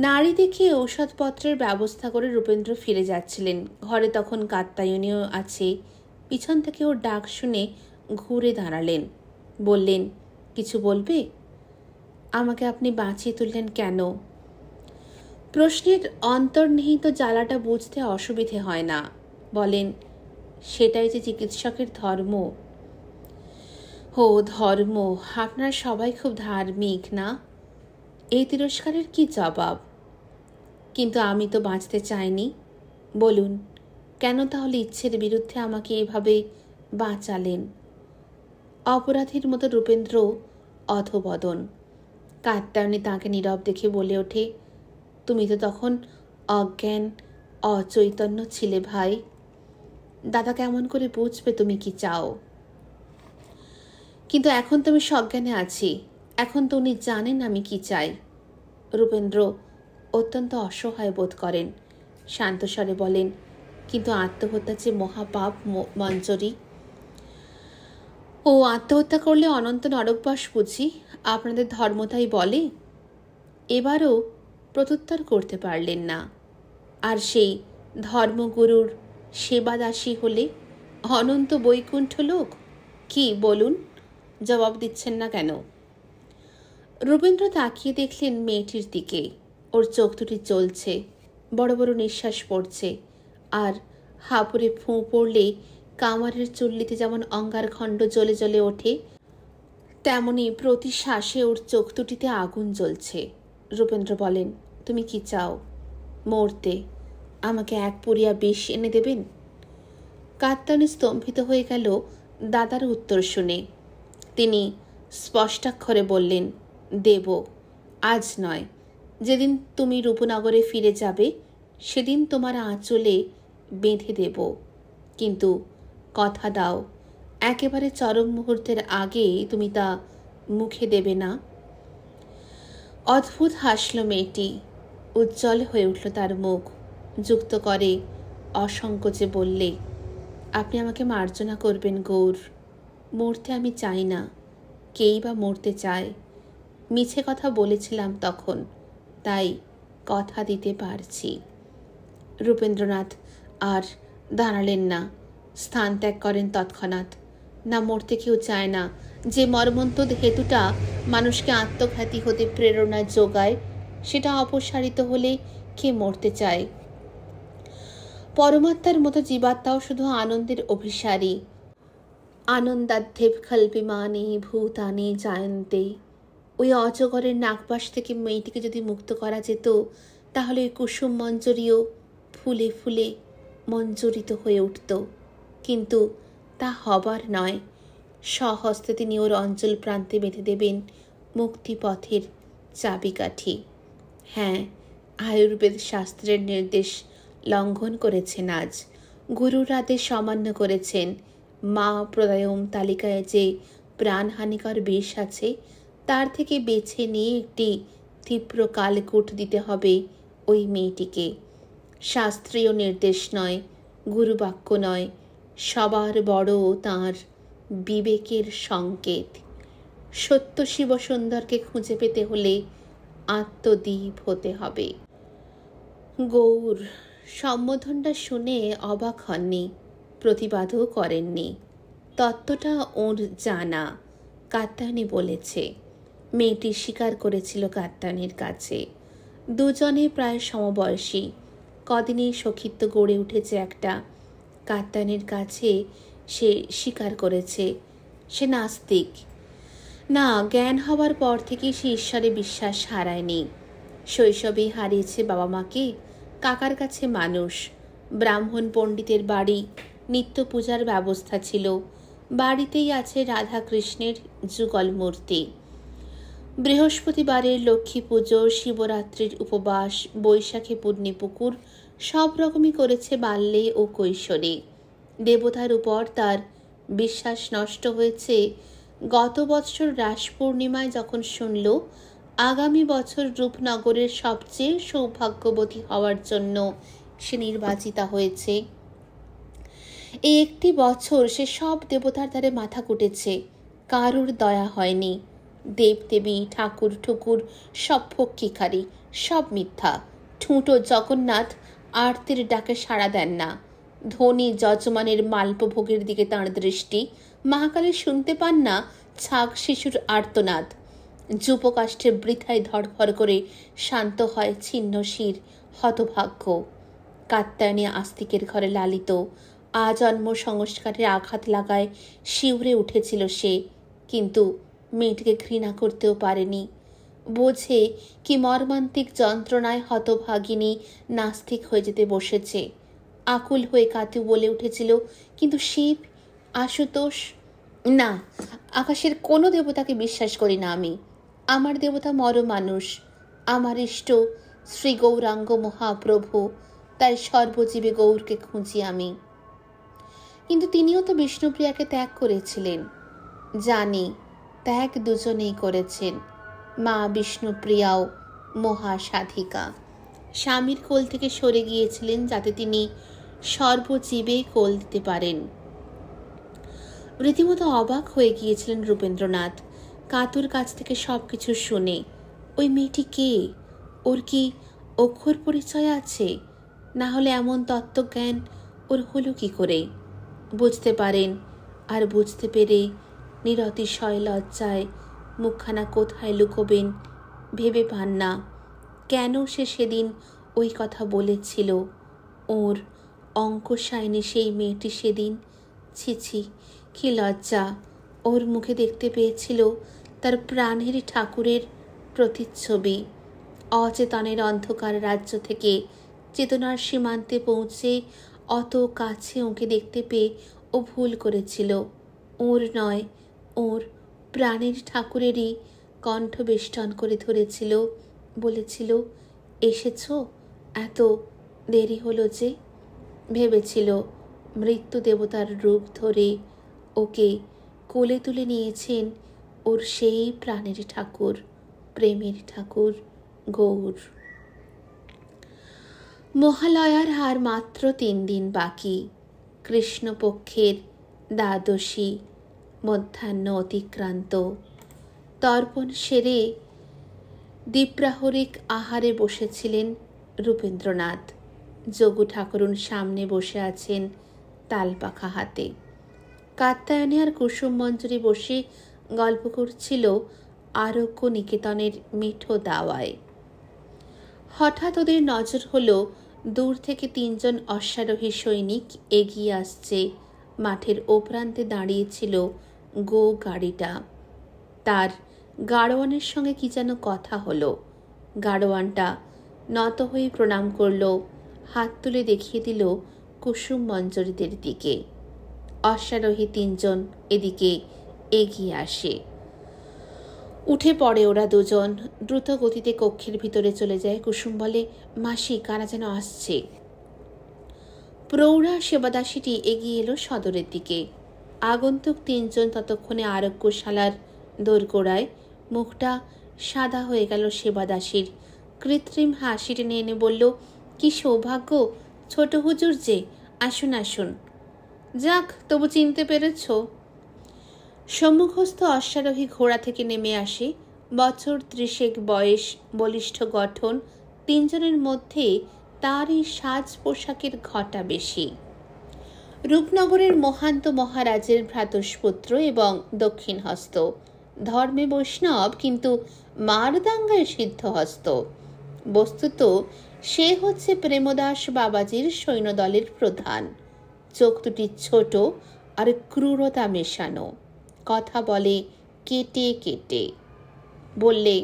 নারী দেখে ঔষধপত্রের ব্যবস্থা করে রূপেন্দ্র ফিরে যাচ্ছিলেন ঘরে তখন কাত্তায়নীয় আছে পিছন থেকে ওর ডাক শুনে ঘুরে দাঁড়ালেন বললেন কিছু বলবে আমাকে আপনি বাঁচিয়ে তুললেন কেন প্রশ্নের অন্তর্নিহিত জ্বালাটা বুঝতে অসুবিধে হয় না বলেন সেটাই যে চিকিৎসকের ধর্ম হো ধর্ম আপনারা সবাই খুব ধার্মিক না এই তিরস্কারের কি জবাব কিন্তু আমি তো বাঁচতে চাইনি বলুন কেন তাহলে ইচ্ছের বিরুদ্ধে আমাকে এভাবে বাঁচালেন অপরাধীর মতো রূপেন্দ্র অধবদন কাত্তায়নী তাঁকে নীরব দেখে বলে ওঠে তুমি তো তখন অজ্ঞান অচৈতন্য ছিলে ভাই দাদা কেমন করে বুঝবে তুমি কি চাও কিন্তু এখন তুমি সজ্ঞানে আছি এখন তো উনি জানেন আমি কি চাই রূপেন্দ্র অত্যন্ত অসহায় বোধ করেন শান্তস্বরে বলেন কিন্তু আত্মহত্যা যে মহাপাপ মঞ্জরি ও আত্মহত্যা করলে অনন্ত নরকবাস বুঝি আপনাদের ধর্ম তাই বলে এবারও প্রত্যুত্তর করতে পারলেন না আর সেই ধর্মগুরুর সেবাদাসী হলে অনন্ত বৈকুণ্ঠ লোক কি বলুন জবাব দিচ্ছেন না কেন রবীন্দ্র তাকিয়ে দেখলেন মেয়েটির দিকে ওর চোখ দুটি চলছে বড় বড় নিঃশ্বাস পড়ছে আর হাঁপুরে ফুঁ পড়লে কামারের চুল্লিতে যেমন অঙ্গার খণ্ড জ্বলে জ্বলে ওঠে তেমনি প্রতি শ্বাসে ওর চোখ দুটিতে আগুন জ্বলছে রূপেন্দ্র বলেন তুমি কি চাও মরতে আমাকে এক পরিয়া বিষ এনে দেবেন কাত্তানি স্তম্ভিত হয়ে গেল দাদার উত্তর শুনে তিনি স্পষ্টাক্ষরে বললেন দেব আজ নয় যেদিন তুমি রূপনগরে ফিরে যাবে সেদিন তোমার আঁচলে বেঁধে দেব কিন্তু কথা দাও একেবারে চরম মুহূর্তের আগে তুমি তা মুখে দেবে না অদ্ভুত হাসল মেয়েটি উজ্জ্বল হয়ে উঠল তার মুখ যুক্ত করে অসংকোচে বললে আপনি আমাকে মার্জনা করবেন গৌর মরতে আমি চাই না কেই বা মরতে চায় মিছে কথা বলেছিলাম তখন তাই কথা দিতে পারছি রূপেন্দ্রনাথ আর দাঁড়ালেন না স্থান ত্যাগ করেন তৎক্ষণাৎ না মরতে কেউ চায় না যে মর্মন্তদ হেতুটা মানুষকে আত্মঘাতী হতে প্রেরণা যোগায় সেটা অপসারিত হলে কে মরতে চায় পরমাত্মার মতো জীবাত্মাও শুধু আনন্দের অভিসারী আনন্দাধ্যেব কল্পিমানে ভূতানে জায়ন্তে ওই অজগরের নাকবাস থেকে মেয়েটিকে যদি মুক্ত করা যেত তাহলে ওই কুসুম মঞ্জরীও ফুলে ফুলে মঞ্জরিত হয়ে উঠত কিন্তু তা হবার নয় স্বহস্তে তিনি ওর অঞ্চল প্রান্তে বেঁধে দেবেন মুক্তিপথের চাবিকাঠি হ্যাঁ আয়ুর্বেদ শাস্ত্রের নির্দেশ লঙ্ঘন করেছেন আজ গুরুর আদেশ সামান্য করেছেন মা প্রদায়ম তালিকায় যে প্রাণহানিকর বিষ আছে তার থেকে বেছে নিয়ে একটি তীব্র কালকুট দিতে হবে ওই মেয়েটিকে শাস্ত্রীয় নির্দেশ নয় গুরুবাক্য নয় সবার বড় তাঁর বিবেকের সংকেত সত্য শিব সুন্দরকে খুঁজে পেতে হলে আত্মদ্বীপ হতে হবে গৌর সম্বোধনটা শুনে অবাক হননি প্রতিবাদও করেননি তত্ত্বটা ওর জানা কাত্তায়নী বলেছে মেয়েটি স্বীকার করেছিল কাত্তায়নীর কাছে দুজনে প্রায় সমবয়সী কদিনেই সখিত্ব গড়ে উঠেছে একটা কাত্তানের কাছে সে স্বীকার করেছে সে নাস্তিক না জ্ঞান হওয়ার পর থেকে সে ঈশ্বরে বিশ্বাস হারায়নি শৈশবেই হারিয়েছে বাবা মাকে কাকার কাছে মানুষ ব্রাহ্মণ পণ্ডিতের বাড়ি নিত্য পূজার ব্যবস্থা ছিল বাড়িতেই আছে রাধা কৃষ্ণের যুগল মূর্তি বৃহস্পতিবারের লক্ষ্মী পুজো শিবরাত্রির উপবাস বৈশাখী পূর্ণিপুকুর সব রকমই করেছে বাল্যে ও কৈশোরে দেবতার উপর তার বিশ্বাস নষ্ট হয়েছে গত বছর রাস পূর্ণিমায় যখন শুনল আগামী বছর রূপনগরের সবচেয়ে সৌভাগ্যবতী হওয়ার জন্য সে নির্বাচিতা হয়েছে এই একটি বছর সে সব দেবতার দ্বারে মাথা কুটেছে কারুর দয়া হয়নি দেবদেবী ঠাকুর ঠুকুর সব পক্ষিকারী সব মিথ্যা ঠুঁটো জগন্নাথ আরতির ডাকে সাড়া দেন না ধনী যজমানের মালপভোগের দিকে তাঁর দৃষ্টি মাহাকালী শুনতে পান না ছাগ শিশুর আর্তনাদ যুপকাষ্ঠে বৃথায় ধরফর করে শান্ত হয় ছিন্ন শির হতভাগ্য কাত্তায়নী আস্তিকের ঘরে লালিত আজন্ম সংস্কারের আঘাত লাগায় শিউরে উঠেছিল সে কিন্তু মেয়েটিকে ঘৃণা করতেও পারেনি বোঝে কি মর্মান্তিক যন্ত্রণায় হতভাগিনী নাস্তিক হয়ে যেতে বসেছে আকুল হয়ে কাতু বলে উঠেছিল কিন্তু শিব আশুতোষ না আকাশের কোনো দেবতাকে বিশ্বাস করি না আমি আমার দেবতা মর মানুষ আমার ইষ্ট শ্রী গৌরাঙ্গ মহাপ্রভু তাই সর্বজীবে গৌরকে খুঁজি আমি কিন্তু তিনিও তো বিষ্ণুপ্রিয়াকে ত্যাগ করেছিলেন জানি ত্যাগ দুজনেই করেছেন মা বিষ্ণুপ্রিয়াও মহাসাধিকা স্বামীর কোল থেকে সরে গিয়েছিলেন যাতে তিনি সর্বজীবে কোল দিতে পারেন রীতিমতো অবাক হয়ে গিয়েছিলেন রূপেন্দ্রনাথ কাতুর কাছ থেকে সব কিছু শুনে ওই মেয়েটি কে ওর কি অক্ষর পরিচয় আছে না হলে এমন তত্ত্বজ্ঞান ওর হলো কি করে বুঝতে পারেন আর বুঝতে পেরে নিরতিশয় লজ্জায় মুখখানা কোথায় লুকোবেন ভেবে পান না কেন সে সেদিন ওই কথা বলেছিল ওর অঙ্ক সায়নে সেই মেয়েটি সেদিন ছিছি কি লজ্জা ওর মুখে দেখতে পেয়েছিল তার প্রাণের ঠাকুরের প্রতিচ্ছবি অচেতনের অন্ধকার রাজ্য থেকে চেতনার সীমান্তে পৌঁছে অত কাছে ওকে দেখতে পেয়ে ও ভুল করেছিল ওর নয় ওর প্রাণের ঠাকুরেরই কণ্ঠ বেষ্টন করে ধরেছিল বলেছিল এসেছ এত দেরি হলো যে ভেবেছিল মৃত্যু দেবতার রূপ ধরে ওকে কোলে তুলে নিয়েছেন ওর সেই প্রাণের ঠাকুর প্রেমের ঠাকুর গৌর মহালয়ার হার মাত্র তিন দিন বাকি কৃষ্ণপক্ষের দ্বাদশী মধ্যাহ্ন অতিক্রান্ত তর্পণ সেরে দ্বীপ্রাহরিক আহারে বসেছিলেন রূপেন্দ্রনাথ যোগু ঠাকুরুন সামনে বসে আছেন তালপাখা হাতে কাত্তায়নে আর কুসুম মঞ্জুরি বসে গল্প করছিল আরোগ্য নিকেতনের মিঠো দাওয়ায় হঠাৎ ওদের নজর হলো দূর থেকে তিনজন অশ্বারোহী সৈনিক এগিয়ে আসছে মাঠের ও প্রান্তে দাঁড়িয়েছিল গো গাড়িটা তার গাড়োয়ানের সঙ্গে কি যেন কথা হলো গাড়োয়ানটা নত হয়ে প্রণাম করল হাত তুলে দেখিয়ে দিল কুসুম মঞ্জরিদের দিকে অশ্বারোহী তিনজন এদিকে এগিয়ে আসে উঠে পড়ে ওরা দুজন দ্রুত গতিতে কক্ষের ভিতরে চলে যায় কুসুম বলে মাসি কারা যেন আসছে প্রৌঢ়া সেবাদাসীটি এগিয়ে এলো সদরের দিকে আগন্তুক তিনজন ততক্ষণে আরোগ্যশালার দোরগোড়ায় মুখটা সাদা হয়ে গেল সেবাদাসীর কৃত্রিম হাসি টেনে এনে বলল কি সৌভাগ্য ছোট হুজুর যে আসুন আসুন যাক তবু চিনতে পেরেছ সম্মুখস্থ অশ্বারোহী ঘোড়া থেকে নেমে আসে বছর ত্রিশেক বয়স বলিষ্ঠ গঠন তিনজনের মধ্যে তারই সাজ পোশাকের ঘটা বেশি রূপনগরের মহান্ত মহারাজের ভ্রাতস্পুত্র এবং দক্ষিণ হস্ত ধর্মে বৈষ্ণব কিন্তু মারদাঙ্গায় সিদ্ধহস্ত বস্তুত সে হচ্ছে প্রেমদাস বাবাজির সৈন্যদলের প্রধান চোখ দুটি ছোট আর ক্রূরতা মেশানো কথা বলে কেটে কেটে বললে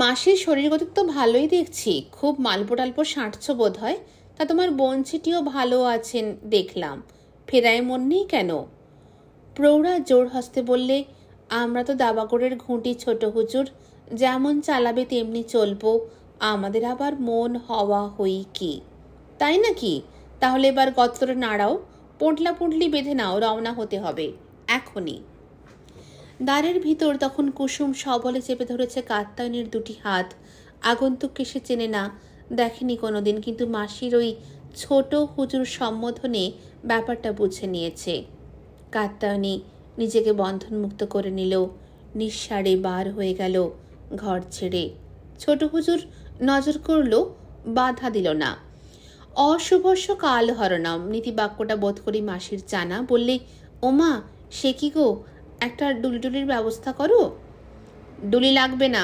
মাসির শরীরগত তো ভালোই দেখছি খুব মালপো টালপো সাঁটছ বোধ হয় তা তোমার বঞ্চিটিও ভালো আছেন দেখলাম ফেরায় মন নেই কেন প্রৌঢ়া জোর হস্তে বললে আমরা তো দাবাগড়ের ঘুঁটি ছোট হুজুর যেমন চালাবে তেমনি চলবো আমাদের আবার মন হওয়া হই কি তাই নাকি তাহলে এবার গত্তর নাড়াও পোঁটলা পুঁটলি বেঁধে নাও রওনা হতে হবে এখনই দ্বারের ভিতর তখন কুসুম সবলে চেপে ধরেছে কাত্তায়নের দুটি হাত আগন্তুককে সে চেনে না দেখেনি কোনো দিন কিন্তু মাসির ওই ছোট হুজুর সম্বোধনে ব্যাপারটা বুঝে নিয়েছে কাত্তায়নি নিজেকে বন্ধনমুক্ত করে নিল নিঃসারে বার হয়ে গেল ঘর ছেড়ে ছোট হুজুর নজর করল বাধা দিল না অশুভস্য কাল হরণম নীতিবাক্যটা বোধ করি মাসির জানা বললে ওমা সে কি গো একটা ডুলিডুলির ব্যবস্থা করো ডুলি লাগবে না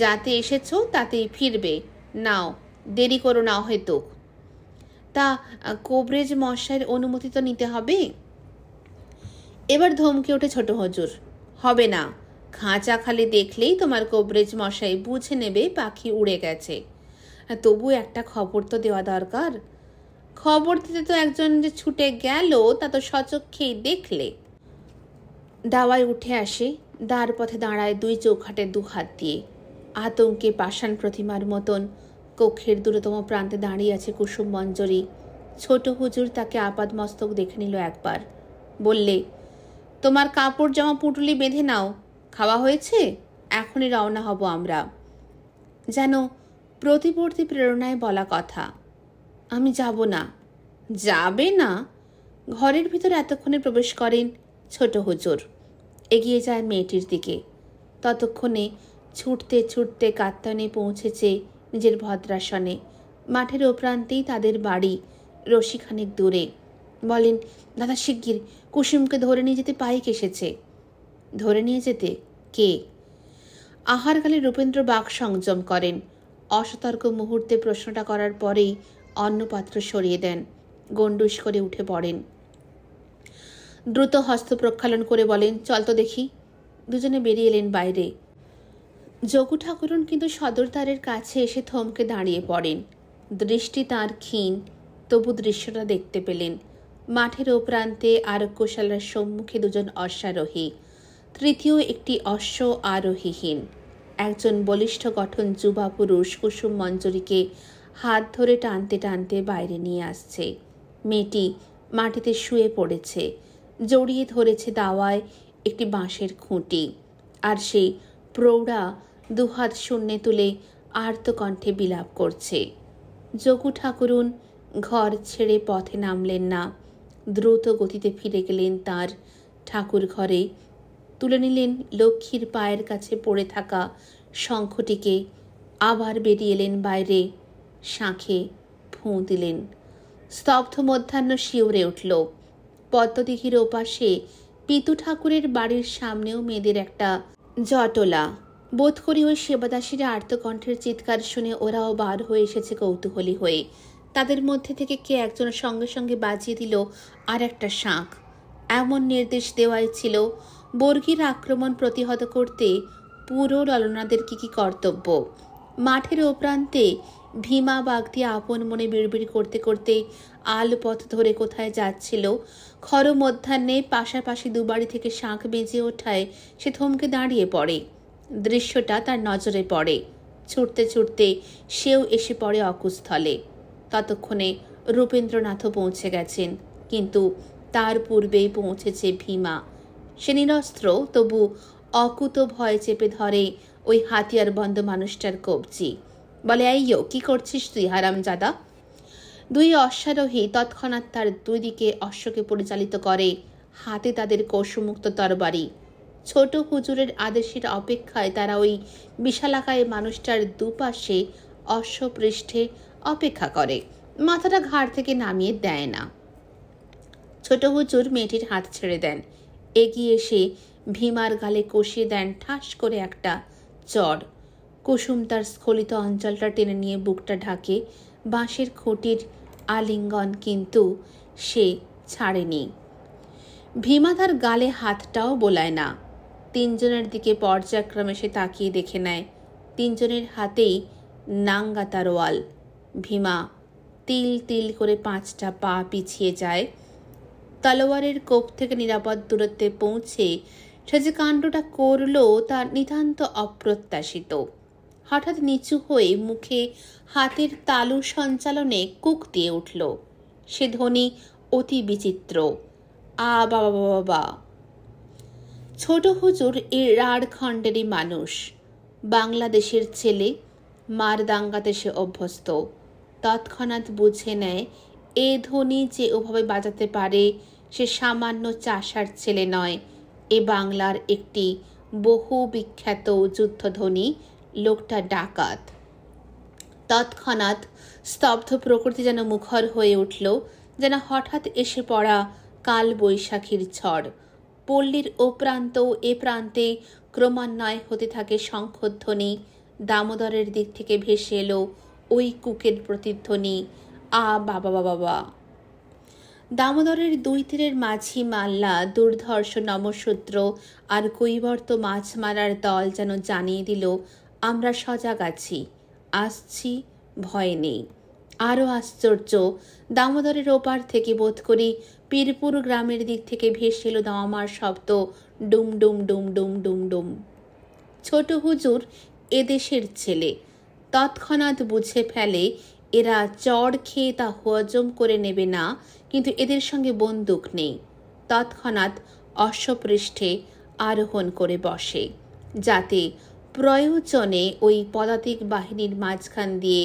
যাতে এসেছ তাতেই ফিরবে নাও দেরি করো না হয়তো তা কোবরেজ মশাইয়ের অনুমতি তো নিতে হবে এবার ধমকে ওঠে ছোট হজুর হবে না খাঁচা খালি দেখলেই তোমার কোবরেজ মশাই বুঝে নেবে পাখি উড়ে গেছে তবু একটা খবর তো দেওয়া দরকার খবর দিতে তো একজন যে ছুটে গেল তা তো সচক্ষেই দেখলে দাওয়ায় উঠে আসে দ্বার পথে দাঁড়ায় দুই চৌখাটে দুহাত দিয়ে আতঙ্কে পাষাণ প্রতিমার মতন কক্ষের দূরতম প্রান্তে দাঁড়িয়ে আছে কুসুম মঞ্জরি ছোট হুজুর তাকে আপাদ মস্তক দেখে নিল একবার বললে তোমার কাপড় জামা পুটুলি বেঁধে নাও খাওয়া হয়েছে এখনই রওনা হব আমরা যেন প্রতিবর্তী প্রেরণায় বলা কথা আমি যাব না যাবে না ঘরের ভিতর এতক্ষণে প্রবেশ করেন ছোট হুজুর এগিয়ে যায় মেয়েটির দিকে ততক্ষণে ছুটতে ছুটতে কাত্তানে পৌঁছেছে নিজের ভদ্রাসনে মাঠের ওপ্রান্তেই তাদের বাড়ি রশিখানেক দূরে বলেন দাদা শিগগির কুসুমকে ধরে নিয়ে যেতে পাইক এসেছে ধরে নিয়ে যেতে কে আহারকালে রূপেন্দ্র বাক সংযম করেন অসতর্ক মুহূর্তে প্রশ্নটা করার পরেই অন্নপাত্র সরিয়ে দেন গণ্ডুস করে উঠে পড়েন দ্রুত হস্ত প্রক্ষালন করে বলেন চল তো দেখি দুজনে বেরিয়ে এলেন বাইরে যোগু ঠাকুরন কিন্তু সদর কাছে এসে থমকে দাঁড়িয়ে পড়েন দৃষ্টি তার ক্ষীণ তবু দৃশ্যটা দেখতে পেলেন মাঠের প্রান্তে আরোগ্যশালার সম্মুখে দুজন অশ্বারোহী তৃতীয় একটি অশ্ব আরোহীহীন একজন বলিষ্ঠ গঠন যুবা পুরুষ কুসুম মঞ্জরিকে হাত ধরে টানতে টানতে বাইরে নিয়ে আসছে মেয়েটি মাটিতে শুয়ে পড়েছে জড়িয়ে ধরেছে দাওয়ায় একটি বাঁশের খুঁটি আর সেই প্রৌঢ়া দুহাত শূন্যে তুলে আর্তকণ্ঠে বিলাপ করছে যোগু ঠাকুরুন ঘর ছেড়ে পথে নামলেন না দ্রুত গতিতে ফিরে গেলেন তার ঠাকুর ঘরে তুলে নিলেন লক্ষ্মীর পায়ের কাছে পড়ে থাকা শঙ্খটিকে আবার বেরিয়ে এলেন বাইরে শাঁখে ফুঁ দিলেন স্তব্ধ মধ্যাহ্ন শিউরে উঠল পদ্মদিঘির ওপাশে পিতু ঠাকুরের বাড়ির সামনেও মেয়েদের একটা জটলা বোধ করি ওই সেবাদাসীরা আর্তকণ্ঠের চিৎকার শুনে ওরাও বার হয়ে এসেছে কৌতূহলী হয়ে তাদের মধ্যে থেকে কে একজন সঙ্গে সঙ্গে বাজিয়ে দিল আর একটা শাঁখ এমন নির্দেশ দেওয়াই ছিল বর্গীর আক্রমণ প্রতিহত করতে পুরো ললনাদের কী কী কর্তব্য মাঠের ও প্রান্তে ভীমা বাগদি আপন মনে বিড়বিড় করতে করতে আল পথ ধরে কোথায় যাচ্ছিল খর মধ্যাহ্নে পাশাপাশি দুবাড়ি থেকে শাঁখ বেজে ওঠায় সে থমকে দাঁড়িয়ে পড়ে দৃশ্যটা তার নজরে পড়ে ছুটতে ছুটতে সেও এসে পড়ে অকুস্থলে ততক্ষণে রূপেন্দ্রনাথও পৌঁছে গেছেন কিন্তু তার পূর্বেই পৌঁছেছে ভীমা সে নিরস্ত্র তবু অকুত ভয় চেপে ধরে ওই হাতিয়ার বন্ধ মানুষটার কবজি বলে আইয়ো কি করছিস তুই হারামজাদা দুই অশ্বারোহী তৎক্ষণাৎ তার দুই দিকে অশ্বকে পরিচালিত করে হাতে তাদের কৌশমুক্ত তরবারি ছোট হুজুরের আদেশের অপেক্ষায় তারা ওই বিশালাকায় মানুষটার দুপাশে অশ্বপৃষ্ঠে অপেক্ষা করে মাথাটা ঘাড় থেকে নামিয়ে দেয় না ছোট হুজুর মেয়েটির হাত ছেড়ে দেন এগিয়ে এসে ভীমার গালে কষিয়ে দেন ঠাস করে একটা চড় কুসুম তার স্খলিত অঞ্চলটা টেনে নিয়ে বুকটা ঢাকে বাঁশের খুঁটির আলিঙ্গন কিন্তু সে ছাড়েনি ভীমা তার গালে হাতটাও বোলায় না তিনজনের দিকে পর্যাক্রমে সে তাকিয়ে দেখে নেয় তিনজনের হাতেই নাঙ্গা তারোয়াল ভীমা তিল তিল করে পাঁচটা পা পিছিয়ে যায় তলোয়ারের কোপ থেকে নিরাপদ দূরত্বে পৌঁছে সে যে কাণ্ডটা করল তার নিতান্ত অপ্রত্যাশিত হঠাৎ নিচু হয়ে মুখে হাতের তালু সঞ্চালনে কুক দিয়ে উঠল সে ধ্বনি অতি বিচিত্র আ বাবা বাবা ছোট হুজুর এ রাঢ়খণ্ডেরই মানুষ বাংলাদেশের ছেলে মার দাঙ্গাতে সে অভ্যস্ত তৎক্ষণাৎ বুঝে নেয় এ ধ্বনি যে ওভাবে বাজাতে পারে সে সামান্য চাষার ছেলে নয় এ বাংলার একটি বহু বিখ্যাত যুদ্ধধ্বনি লোকটা ডাকাত তৎক্ষণাৎ স্তব্ধ প্রকৃতি যেন মুখর হয়ে উঠল যেন হঠাৎ এসে পড়া কাল বৈশাখীর ঝড় পল্লীর ও প্রান্ত এ প্রান্তে ক্রমান্বয় হতে থাকে শঙ্খধ্বনি দামোদরের দিক থেকে ভেসে এলো ওই কুকের প্রতিধ্বনি আ বাবা বাবা বা দামোদরের দুই তীরের মাঝি মাল্লা দুর্ধর্ষ নমসূত্র আর কৈবর্ত মাছ মারার দল যেন জানিয়ে দিল আমরা সজাগ আছি আসছি ভয় নেই আরও আশ্চর্য দামোদরের ওপার থেকে বোধ করি পীরপুর গ্রামের দিক থেকে ভেসছিল দামার শব্দ ডুম ডুম ডুম ডুম ডুম ডুম ছোট হুজুর এদেশের ছেলে তৎক্ষণাৎ বুঝে ফেলে এরা চড় খেয়ে তা হজম করে নেবে না কিন্তু এদের সঙ্গে বন্দুক নেই তৎক্ষণাৎ অশ্বপৃষ্ঠে আরোহণ করে বসে যাতে প্রয়োজনে ওই পদাতিক বাহিনীর মাঝখান দিয়ে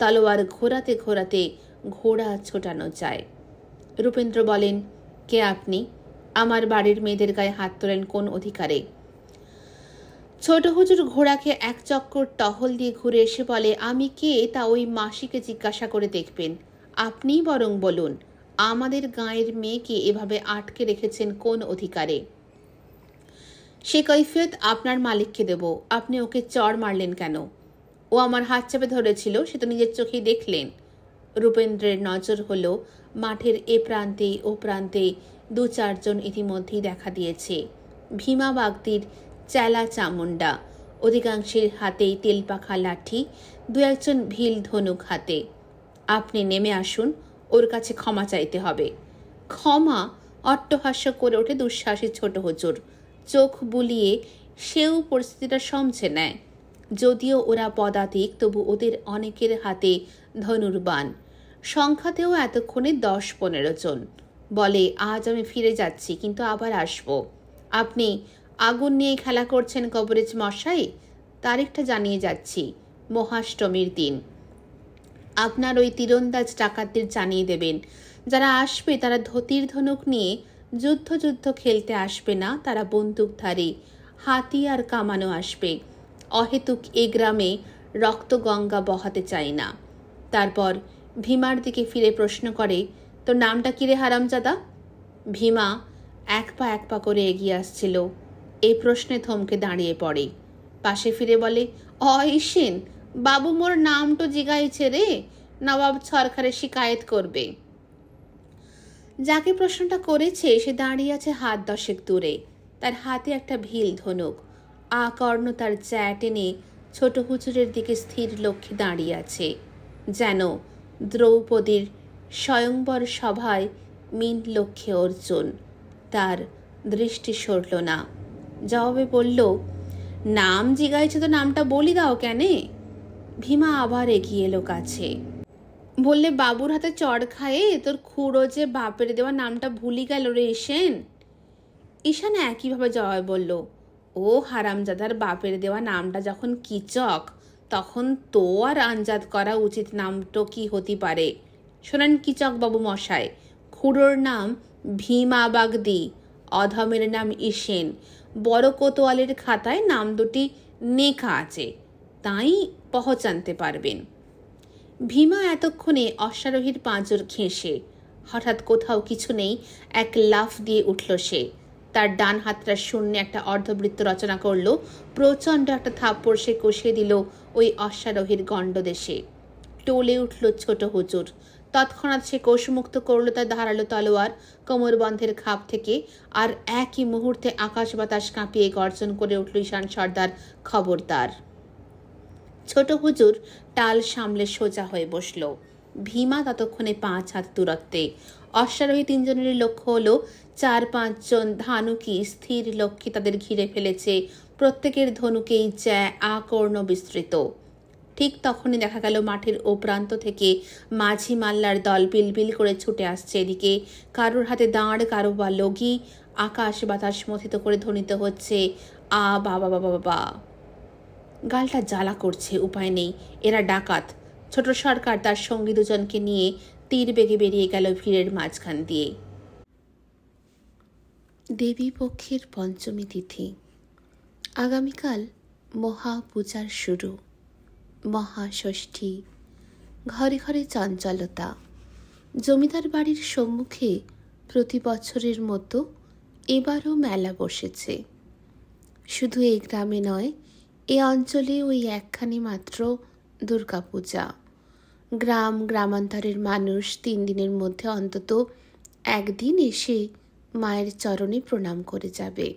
তলোয়ার ঘোরাতে ঘোরাতে ঘোড়া ছোটানো যায় রূপেন্দ্র বলেন কে আপনি আমার বাড়ির মেয়েদের গায়ে হাত তোলেন কোন অধিকারে ছোট হুজুর ঘোড়াকে এক চক্কর টহল দিয়ে ঘুরে এসে বলে আমি কে তা ওই মাসিকে জিজ্ঞাসা করে দেখবেন আপনিই বরং বলুন আমাদের গাঁয়ের মেয়েকে এভাবে আটকে রেখেছেন কোন অধিকারে সে কৈফিয়ত আপনার মালিককে দেব আপনি ওকে চড় মারলেন কেন ও আমার হাত চাপে ধরেছিল সে তো নিজের চোখেই দেখলেন রূপেন্দ্রের নজর হলো মাঠের এ প্রান্তে ও প্রান্তে দু চারজন ইতিমধ্যেই দেখা দিয়েছে ভীমা বাগদির চেলা চামুন্ডা অধিকাংশের হাতেই তেলপাখা লাঠি দু একজন ভিল ধনুক হাতে আপনি নেমে আসুন ওর কাছে ক্ষমা চাইতে হবে ক্ষমা অট্টহাস্য করে ওঠে দুঃশ্বাসী ছোট হজুর চোখ বুলিয়ে সেও পরিস্থিতিটা সমছে নেয় যদিও ওরা পদাতিক তবু ওদের অনেকের হাতে ধনুর্বাণ সংখ্যাতেও এতক্ষণে দশ পনেরো জন বলে আজ আমি ফিরে যাচ্ছি কিন্তু আবার আসব আপনি আগুন নিয়ে খেলা করছেন কবরেজ মশাই তারিখটা জানিয়ে যাচ্ছি মহাষ্টমীর দিন আপনার ওই তীরন্দাজ ডাকাতদের জানিয়ে দেবেন যারা আসবে তারা ধতির ধনুক নিয়ে যুদ্ধ যুদ্ধ খেলতে আসবে না তারা বন্দুকধারী হাতিয়ার কামানো আসবে অহেতুক এ গ্রামে রক্ত গঙ্গা বহাতে চায় না তারপর ভীমার দিকে ফিরে প্রশ্ন করে তোর নামটা কিরে হারামজাদা ভীমা এক পা এক পা করে এগিয়ে আসছিল এই প্রশ্নে থমকে দাঁড়িয়ে পড়ে পাশে ফিরে বলে অসেন বাবু মোর নাম তো জিগাইছে রে নবাব সরকারে শিকায়েত করবে যাকে প্রশ্নটা করেছে সে দাঁড়িয়ে আছে হাত দশেক দূরে তার হাতে একটা ভিল ধনুক আকর্ণ তার চ্যাট এনে ছোট হুচুরের দিকে স্থির লক্ষ্যে দাঁড়িয়ে আছে যেন দ্রৌপদীর স্বয়ংবর সভায় মিন লক্ষ্যে অর্জুন তার দৃষ্টি সরল না জবাবে বলল নাম জিগাইছে তো নামটা বলি দাও কেনে ভীমা আবার এগিয়ে এলো কাছে বললে বাবুর হাতে চড় খায়ে তোর খুঁড়ো যে বাপের দেওয়া নামটা ভুলি গেল রে এসেন ঈশান একইভাবে জবাব বলল ও হারামজাদার বাপের দেওয়া নামটা যখন কিচক তখন তো আর আঞ্জাদ করা উচিত নামটো কি হতে পারে শোনেন চকবাবু মশায় খুড়োর নাম ভীমা বাগদি অধমের নাম ইসেন বড় কোতোয়ালের খাতায় নাম দুটি নেখা আছে তাই পহচানতে পারবেন ভীমা এতক্ষণে অশ্বারোহীর পাঁজর ঘেঁষে হঠাৎ কোথাও কিছু নেই এক লাফ দিয়ে উঠল সে তার ডান হাতটা শূন্যে একটা অর্ধবৃত্ত রচনা করল প্রচণ্ড একটা থাপ্পড় সে কষিয়ে দিল ওই অশ্বারোহীর গণ্ডদেশে টলে উঠল ছোট হুজুর তৎক্ষণাৎ সে কোষমুক্ত করল তার ধারালো তলোয়ার কোমরবন্ধের খাপ থেকে আর একই মুহূর্তে আকাশ বাতাস কাঁপিয়ে গর্জন করে উঠল ঈশান সর্দার খবরদার ছোট হুজুর টাল সামলে সোজা হয়ে বসল ভীমা ততক্ষণে পাঁচ হাত দূরত্বে অশ্বারোহী তিনজনের লক্ষ্য হলো চার পাঁচজন ধানুকি স্থির লক্ষ্যে তাদের ঘিরে ফেলেছে প্রত্যেকের ধনুকেই জ্যা আকর্ণ বিস্তৃত ঠিক তখনই দেখা গেল মাঠের ও প্রান্ত থেকে মাঝি মাল্লার দল বিলবিল করে ছুটে আসছে এদিকে কারোর হাতে দাঁড় কারো বা লগি আকাশ বাতাস মথিত করে ধ্বনিত হচ্ছে আ বাবা বাবা বাবা গালটা জ্বালা করছে উপায় নেই এরা ডাকাত ছোট সরকার তার সঙ্গী দুজনকে নিয়ে তীর বেগে বেরিয়ে গেল ভিড়ের মাঝখান দিয়ে দেবী পক্ষের পঞ্চমী তিথি আগামীকাল মহাপূজার শুরু মহাষষ্ঠী ঘরে ঘরে চঞ্চলতা জমিদার বাড়ির সম্মুখে প্রতি বছরের মতো এবারও মেলা বসেছে শুধু এই গ্রামে নয় এ অঞ্চলে ওই একখানি মাত্র দুর্গাপূজা গ্রাম গ্রামান্তরের মানুষ তিন দিনের মধ্যে অন্তত একদিন এসে মায়ের চরণে প্রণাম করে যাবে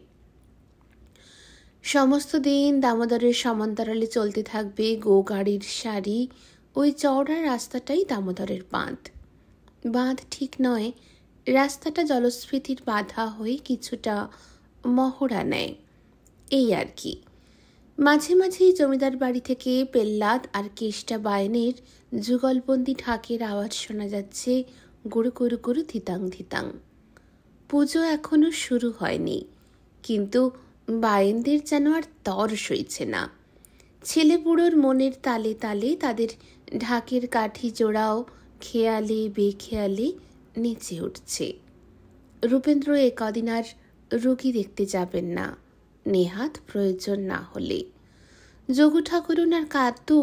সমস্ত দিন দামোদরের সমান্তরালে চলতে থাকবে গো গাড়ির সারি ওই চওড়ার রাস্তাটাই দামোদরের বাঁধ বাঁধ ঠিক নয় রাস্তাটা জলস্ফীতির বাধা হয়ে কিছুটা মহড়া নেয় এই আর কি মাঝে মাঝে জমিদার বাড়ি থেকে পেল্লাদ আর কেষ্টা বায়নের যুগলবন্দি ঢাকের আওয়াজ শোনা যাচ্ছে গুরু গুরু গুরু ধিতাং ধিতাং পুজো এখনও শুরু হয়নি কিন্তু বায়েনদের যেন আর তর সইছে না ছেলে বুড়োর মনের তালে তালে তাদের ঢাকের কাঠি জোড়াও খেয়ালে বেখেয়ালে নেচে উঠছে রূপেন্দ্র এ কদিন আর রুগী দেখতে যাবেন না নেহাত প্রয়োজন না হলে যোগু ঠাকুরুন আর কাতু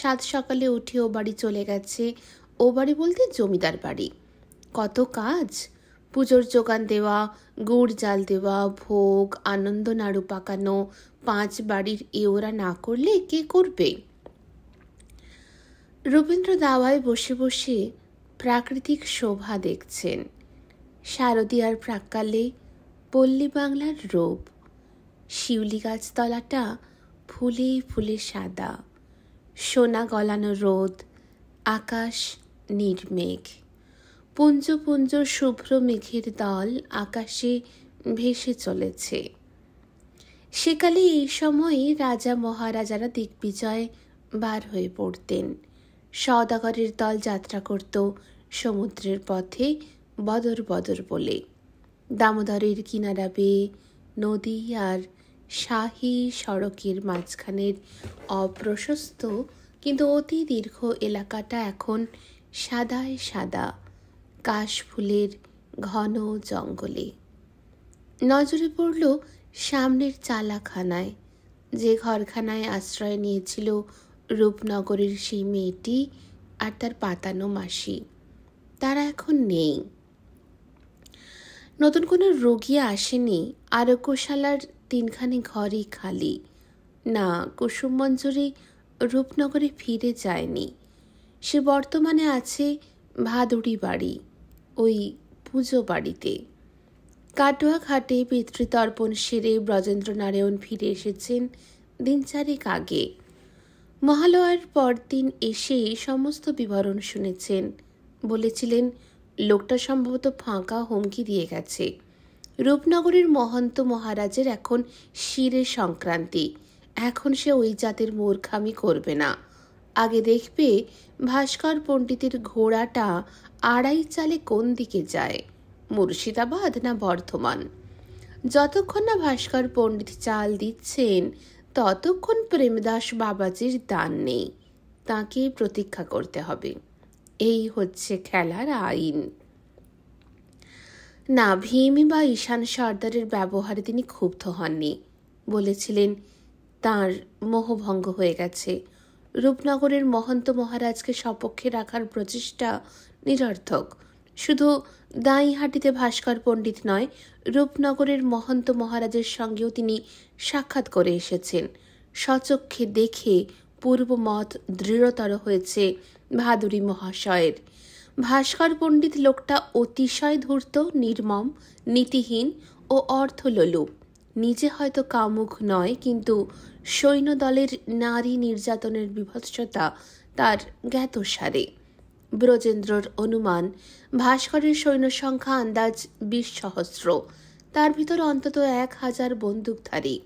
সাত সকালে উঠে ও বাড়ি চলে গেছে ও বাড়ি বলতে জমিদার বাড়ি কত কাজ পুজোর যোগান দেওয়া গুড় জাল দেওয়া ভোগ আনন্দ নাড়ু পাকানো পাঁচ বাড়ির এ ওরা না করলে কে করবে রবীন্দ্র দাওয়ায় বসে বসে প্রাকৃতিক শোভা দেখছেন শারদীয়ার প্রাক্কালে পল্লী বাংলার রূপ শিউলি গাছতলাটা ফুলে ফুলে সাদা সোনা গলানো রোদ আকাশ নির্মেঘ পুঞ্জ পুঞ্জ শুভ্র মেঘের দল আকাশে ভেসে চলেছে সেকালে এই সময়ে রাজা মহারাজারা দিগ্বিজয় বার হয়ে পড়তেন সওদাগরের দল যাত্রা করত সমুদ্রের পথে বদর বদর বলে দামোদরের কিনারা বেয়ে নদী আর শাহী সড়কের মাঝখানের অপ্রশস্ত কিন্তু অতি দীর্ঘ এলাকাটা এখন সাদায় সাদা কাশফুলের ঘন জঙ্গলে নজরে পড়ল সামনের চালাখানায় যে ঘরখানায় আশ্রয় নিয়েছিল রূপনগরের সেই মেয়েটি আর তার পাতানো মাসি তারা এখন নেই নতুন কোনো রোগী আসেনি আরোগ্যশালার তিনখানি ঘরই খালি না কুসুম মঞ্জুরি রূপনগরে ফিরে যায়নি সে বর্তমানে আছে ভাদুড়ি বাড়ি ওই পুজো বাড়িতে কাটোয়া ঘাটে পিতৃতর্পণ সেরে ব্রজেন্দ্র নারায়ণ ফিরে এসেছেন দিন চারেক আগে মহালয়ার পরদিন এসে সমস্ত বিবরণ শুনেছেন বলেছিলেন লোকটা সম্ভবত ফাঁকা হুমকি দিয়ে গেছে রূপনগরের মহন্ত মহারাজের এখন শিরে সংক্রান্তি এখন সে ওই জাতের মূর্খামি করবে না আগে দেখবে ভাস্কর পণ্ডিতের ঘোড়াটা আড়াই চালে কোন দিকে যায় মুর্শিদাবাদ না বর্ধমান যতক্ষণ না ভাস্কর পণ্ডিত চাল দিচ্ছেন ততক্ষণ প্রেমদাস বাবাজির দান নেই তাকে প্রতীক্ষা করতে হবে এই হচ্ছে খেলার আইন না ভীমি বা ঈশান সর্দারের ব্যবহারে তিনি ক্ষুব্ধ হননি বলেছিলেন তার মোহভঙ্গ হয়ে গেছে রূপনগরের মহন্ত মহারাজকে সপক্ষে রাখার প্রচেষ্টা নিরর্থক শুধু দাঁইহাটিতে ভাস্কর পণ্ডিত নয় রূপনগরের মহন্ত মহারাজের সঙ্গেও তিনি সাক্ষাৎ করে এসেছেন সচক্ষে দেখে পূর্বমত দৃঢ়তর হয়েছে ভাদুরী মহাশয়ের ভাস্কর পণ্ডিত লোকটা অতিশয় ধূর্ত নির্মম নীতিহীন ও অর্থলোলুপ নিজে হয়তো কামুক নয় কিন্তু সৈন্যদলের নারী নির্যাতনের বিভৎসতা তার জ্ঞাতসারে ব্রজেন্দ্রর অনুমান ভাস্করের সৈন্য সংখ্যা আন্দাজ বিশ সহস্র তার ভিতর অন্তত এক হাজার বন্দুকধারী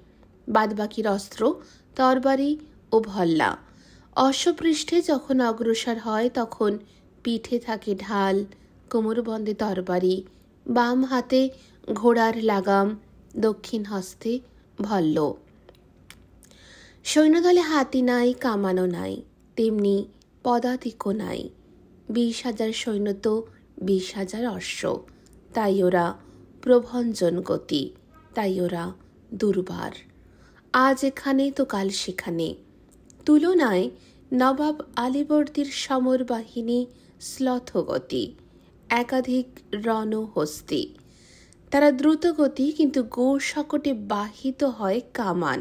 বাদবাকির অস্ত্র তরবারি ও ভল্লা অশ্বপৃষ্ঠে যখন অগ্রসর হয় তখন পিঠে থাকে ঢাল কোমরবন্দে তরবারি বাম হাতে ঘোড়ার লাগাম দক্ষিণ হস্তে ভল্ল সৈন্যদলে হাতি নাই কামানো নাই তেমনি পদাতিকও নাই বিশ হাজার সৈন্য তো বিশ হাজার অশ্ব তাই ওরা প্রভঞ্জন গতি তাই ওরা দুর্বার আজ এখানে তো কাল সেখানে তুলনায় নবাব আলীবর্দীর সমর বাহিনী শ্লথগতি একাধিক রণহস্তি তারা দ্রুতগতি কিন্তু গো শকটে বাহিত হয় কামান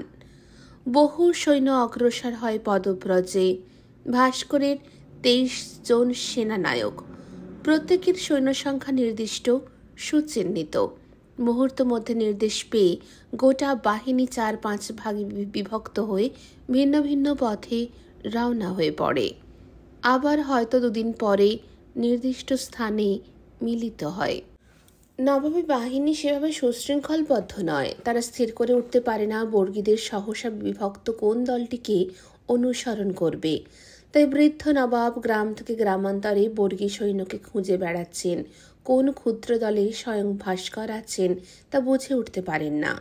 বহু সৈন্য অগ্রসর হয় পদব্রজে ভাস্করের তেইশ জন সেনানায়ক প্রত্যেকের সৈন্য সংখ্যা নির্দিষ্ট সুচিহ্নিত মুহূর্ত মধ্যে নির্দেশ পেয়ে গোটা বাহিনী চার পাঁচ ভাগে বিভক্ত হয়ে ভিন্ন ভিন্ন পথে রওনা হয়ে পড়ে আবার হয়তো দুদিন পরে নির্দিষ্ট স্থানে মিলিত হয় নবাবী বাহিনী সেভাবে সুশৃঙ্খলবদ্ধ নয় তারা স্থির করে উঠতে পারে না বর্গীদের সহসা বিভক্ত কোন দলটিকে অনুসরণ করবে তাই বৃদ্ধ নবাব গ্রাম থেকে গ্রামান্তরে বর্গী সৈন্যকে খুঁজে বেড়াচ্ছেন কোন ক্ষুদ্র দলে স্বয়ং ভাস্কর আছেন তা বুঝে উঠতে পারেন না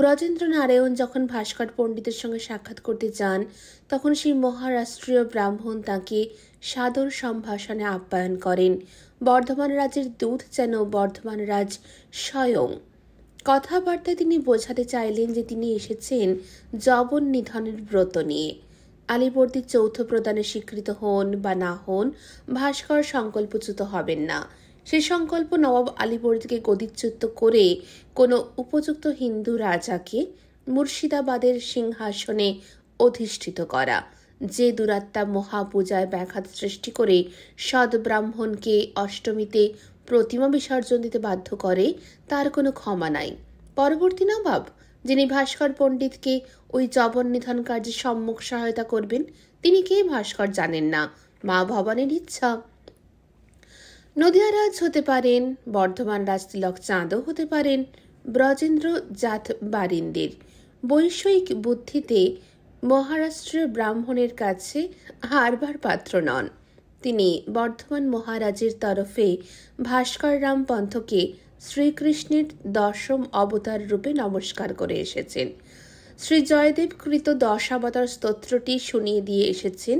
ব্রজেন্দ্র নারায়ণ যখন ভাস্কর পণ্ডিতের সঙ্গে সাক্ষাৎ করতে যান তখন সেই মহারাষ্ট্রীয় ব্রাহ্মণ তাকে সাদর সম্ভাষণে আপ্যায়ন করেন বর্ধমান রাজের দুধ যেন বর্ধমান রাজ স্বয়ং কথাবার্তায় তিনি বোঝাতে চাইলেন যে তিনি এসেছেন জবন নিধনের ব্রত নিয়ে আলিবর্দী চৌথ প্রদানে স্বীকৃত হন বা না হন ভাস্কর সংকল্পচ্যুত হবেন না সেই সংকল্প নবাব আলীবর্দীকে গদিচ্যুত করে কোনো উপযুক্ত হিন্দু রাজাকে মুর্শিদাবাদের সিংহাসনে অধিষ্ঠিত করা যে দুরাত্মা মহাপূজায় ব্যাঘাত সৃষ্টি করে সদ্ব্রাহ্মণকে অষ্টমীতে প্রতিমা বিসর্জন দিতে বাধ্য করে তার কোনো ক্ষমা নাই পরবর্তী নবাব যিনি ভাস্কর পণ্ডিতকে ওই জবন নিধন কার্যে সম্মুখ সহায়তা করবেন তিনি কে ভাস্কর জানেন না মা ভবানের ইচ্ছা নদিয়া রাজ হতে পারেন বর্ধমান রাজতিলক চাঁদও হতে পারেন ব্রজেন্দ্র জাত বারিন্দের বৈষয়িক বুদ্ধিতে মহারাষ্ট্র ব্রাহ্মণের কাছে হারবার পাত্র নন তিনি বর্ধমান মহারাজের তরফে ভাস্কর রাম পন্থকে শ্রীকৃষ্ণের দশম অবতার রূপে নমস্কার করে এসেছেন শ্রী জয়দেব কৃত দশাবতার স্তোত্রটি শুনিয়ে দিয়ে এসেছেন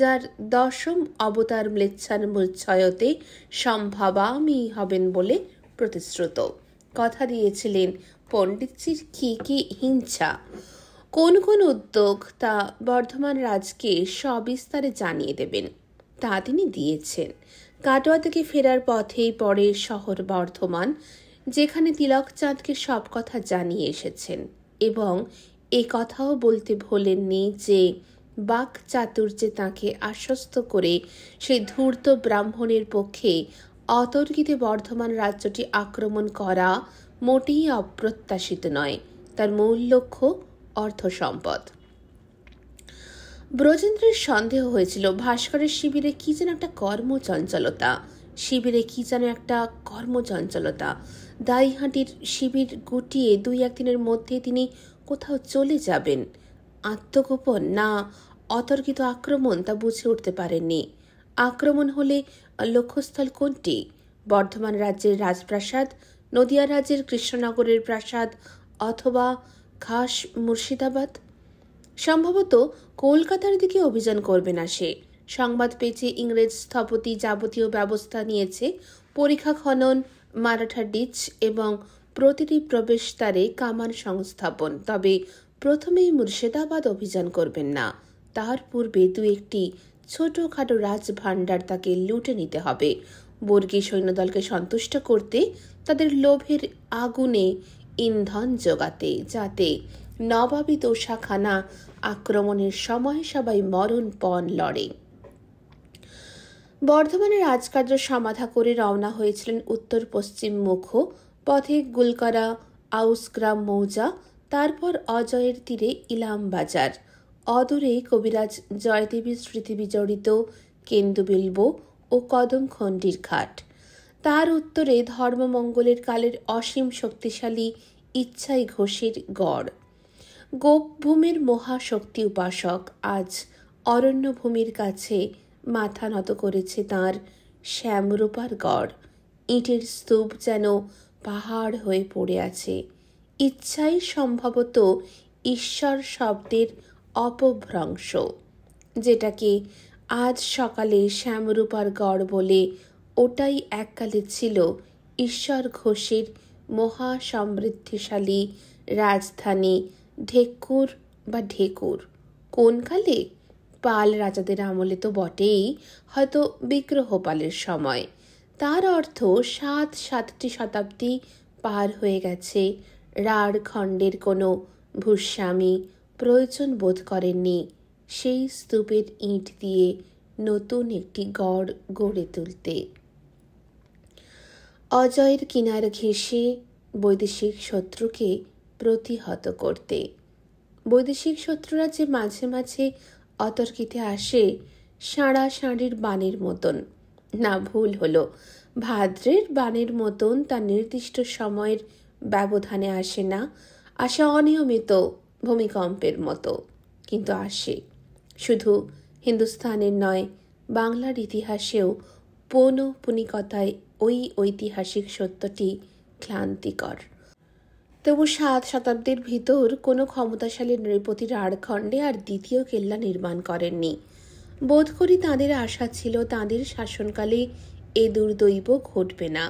যার দশম অবতার ম্লেচ্ছার মূর্ছয়তে সম্ভাবামী হবেন বলে প্রতিশ্রুত কথা দিয়েছিলেন পণ্ডিতজির কি কি হিংসা কোন কোন উদ্যোগ তা বর্ধমান রাজকে সবিস্তারে জানিয়ে দেবেন তা তিনি দিয়েছেন কাটোয়া থেকে ফেরার পথেই পরে শহর বর্ধমান যেখানে তিলক চাঁদকে সব কথা জানিয়ে এসেছেন এবং এ কথাও বলতে ভোলেননি যে বাক চাতুর্যে তাঁকে আশ্বস্ত করে সেই ধূর্ত ব্রাহ্মণের পক্ষে অতর্কিতে বর্ধমান রাজ্যটি আক্রমণ করা মোটেই অপ্রত্যাশিত নয় তার মূল লক্ষ্য অর্থ সম্পদ ব্রজেন্দ্রের সন্দেহ হয়েছিল ভাস্করের শিবিরে কি যেন একটা কর্মচঞ্চলতা শিবিরে কি যেন একটা কর্মচঞ্চলতা দাইহাটির শিবির গুটিয়ে দুই একদিনের মধ্যে তিনি কোথাও চলে যাবেন আত্মগোপন না অতর্কিত আক্রমণ তা বুঝে উঠতে পারেননি আক্রমণ হলে লক্ষ্যস্থল কোনটি বর্ধমান রাজ্যের রাজপ্রাসাদ নদিয়া রাজ্যের কৃষ্ণনগরের প্রাসাদ অথবা খাস মুর্শিদাবাদ সম্ভবত কলকাতার দিকে অভিযান করবে না সে সংবাদ পেয়েছে ইংরেজ স্থপতি যাবতীয় ব্যবস্থা নিয়েছে পরীক্ষা খনন মারাঠা ডিচ এবং প্রতিটি প্রবেশদ্বারে কামান সংস্থাপন তবে প্রথমেই মুর্শিদাবাদ অভিযান করবেন না তার পূর্বে দু একটি ছোটখাটো রাজভাণ্ডার তাকে লুটে নিতে হবে বর্গী সৈন্যদলকে সন্তুষ্ট করতে তাদের লোভের আগুনে ইন্ধন জোগাতে যাতে নবাবী তোষাখানা আক্রমণের সময় সবাই মরণপণ লড়ে বর্ধমানের রাজকার্য সমাধা করে রওনা হয়েছিলেন উত্তর পশ্চিম মুখ পথে গুলকরা আউসগ্রাম মৌজা তারপর অজয়ের তীরে ইলাম বাজার অদূরে কবিরাজ জয়দেবীর স্মৃতি বিজড়িত কেন্দুবিল্ব ও খণ্ডির ঘাট তার উত্তরে ধর্মমঙ্গলের কালের অসীম শক্তিশালী ইচ্ছাই ঘোষের গড় গোপভূমির মহাশক্তি উপাসক আজ অরণ্যভূমির কাছে মাথা নত করেছে তাঁর শ্যামরূপার গড় ইটের স্তূপ যেন পাহাড় হয়ে পড়ে আছে ইচ্ছাই সম্ভবত ঈশ্বর শব্দের অপভ্রংশ যেটাকে আজ সকালে শ্যামরূপার গড় বলে ওটাই এককালে ছিল ঈশ্বর ঘোষের মহা সমৃদ্ধিশালী রাজধানী ঢেকুর বা ঢেকুর কোনকালে পাল রাজাদের আমলে তো বটেই হয়তো বিগ্রহপালের সময় তার অর্থ সাত সাতটি শতাব্দী পার হয়ে গেছে রাঢ় খণ্ডের কোনো ভূস্বামী প্রয়োজন বোধ করেননি সেই স্তূপের ইট দিয়ে নতুন একটি গড় গড়ে তুলতে অজয়ের কিনার ঘেঁষে বৈদেশিক শত্রুকে প্রতিহত করতে বৈদেশিক শত্রুরা যে মাঝে মাঝে অতর্কিতে আসে সাঁড়া সাঁড়ির বাণের মতন না ভুল হলো ভাদ্রের বানের মতন তা নির্দিষ্ট সময়ের ব্যবধানে আসে না আসা অনিয়মিত ভূমিকম্পের মতো কিন্তু আসে শুধু হিন্দুস্থানের নয় বাংলার ইতিহাসেও পৌনপুনিকতায় ওই ঐতিহাসিক সত্যটি ক্লান্তিকর তবু সাত শতাব্দীর ভিতর কোনো ক্ষমতাশালী নৃপতির আড়খণ্ডে আর দ্বিতীয় কেল্লা নির্মাণ করেননি বোধ করি তাঁদের আশা ছিল তাঁদের শাসনকালে এ দুর্দৈব ঘটবে না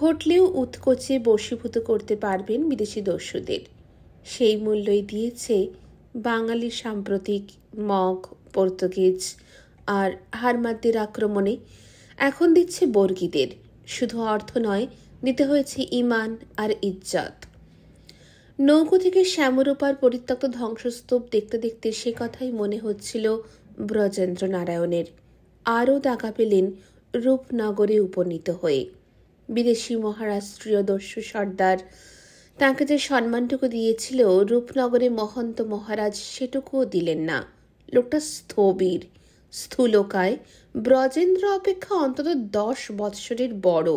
ঘটলেও উৎকোচে বশীভূত করতে পারবেন বিদেশি দস্যুদের সেই মূল্যই দিয়েছে বাঙালি সাম্প্রতিক মগ পর্তুগিজ আর হারমাদ্দের আক্রমণে এখন দিচ্ছে বর্গীদের শুধু অর্থ নয় দিতে হয়েছে ইমান আর ইজ্জত নৌকো থেকে শ্যামরূপার পরিত্যক্ত ধ্বংসস্তূপ দেখতে দেখতে সে কথাই মনে হচ্ছিল ব্রজেন্দ্র নারায়ণের আরও দাগা পেলেন রূপনগরে উপনীত হয়ে বিদেশি মহারাষ্ট্রীয় দস্যু সর্দার তাঁকে যে সম্মানটুকু দিয়েছিল রূপনগরে মহন্ত মহারাজ সেটুকুও দিলেন না লোকটা স্থবির স্থূলকায় ব্রজেন্দ্র অপেক্ষা অন্তত দশ বৎসরের বড়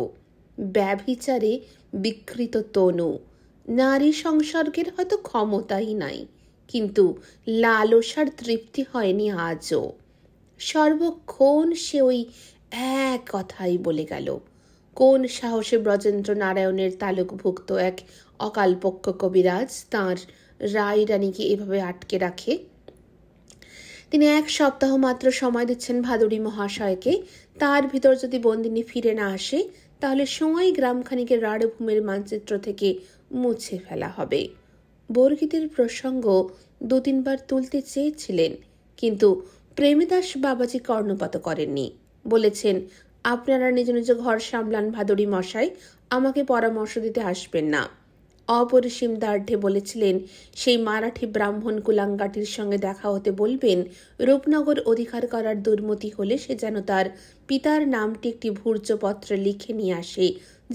ব্যভিচারে বিকৃত তনু নারী সংসর্গের হয়তো ক্ষমতাই নাই কিন্তু লালসার তৃপ্তি হয়নি আজও সর্বক্ষণ সে ওই এক কথাই বলে গেল কোন সাহসে ব্রজেন্দ্র নারায়ণের তালুকভুক্ত এক অকালপক্ষ কবিরাজ তাঁর রায় রানীকে এভাবে আটকে রাখে তিনি এক সপ্তাহ মাত্র সময় দিচ্ছেন ভাদুরী মহাশয়কে তার ভিতর যদি বন্দিনী ফিরে না আসে তাহলে সময় গ্রামখানিকে রাঢ়ভূমির মানচিত্র থেকে মুছে ফেলা হবে বর্গীদের প্রসঙ্গ দু তিনবার তুলতে চেয়েছিলেন কিন্তু প্রেমদাস বাবাজি কর্ণপাত করেননি বলেছেন আপনারা নিজ নিজ ঘর সামলান ভাদুরি মশাই আমাকে পরামর্শ দিতে আসবেন না অপরিসীম দার্ঢে বলেছিলেন সেই মারাঠি ব্রাহ্মণ কুলাঙ্গাটির সঙ্গে দেখা হতে বলবেন রূপনগর অধিকার করার দুর্মতি হলে সে যেন তার পিতার নামটি একটি ভূর্যপত্র লিখে নিয়ে আসে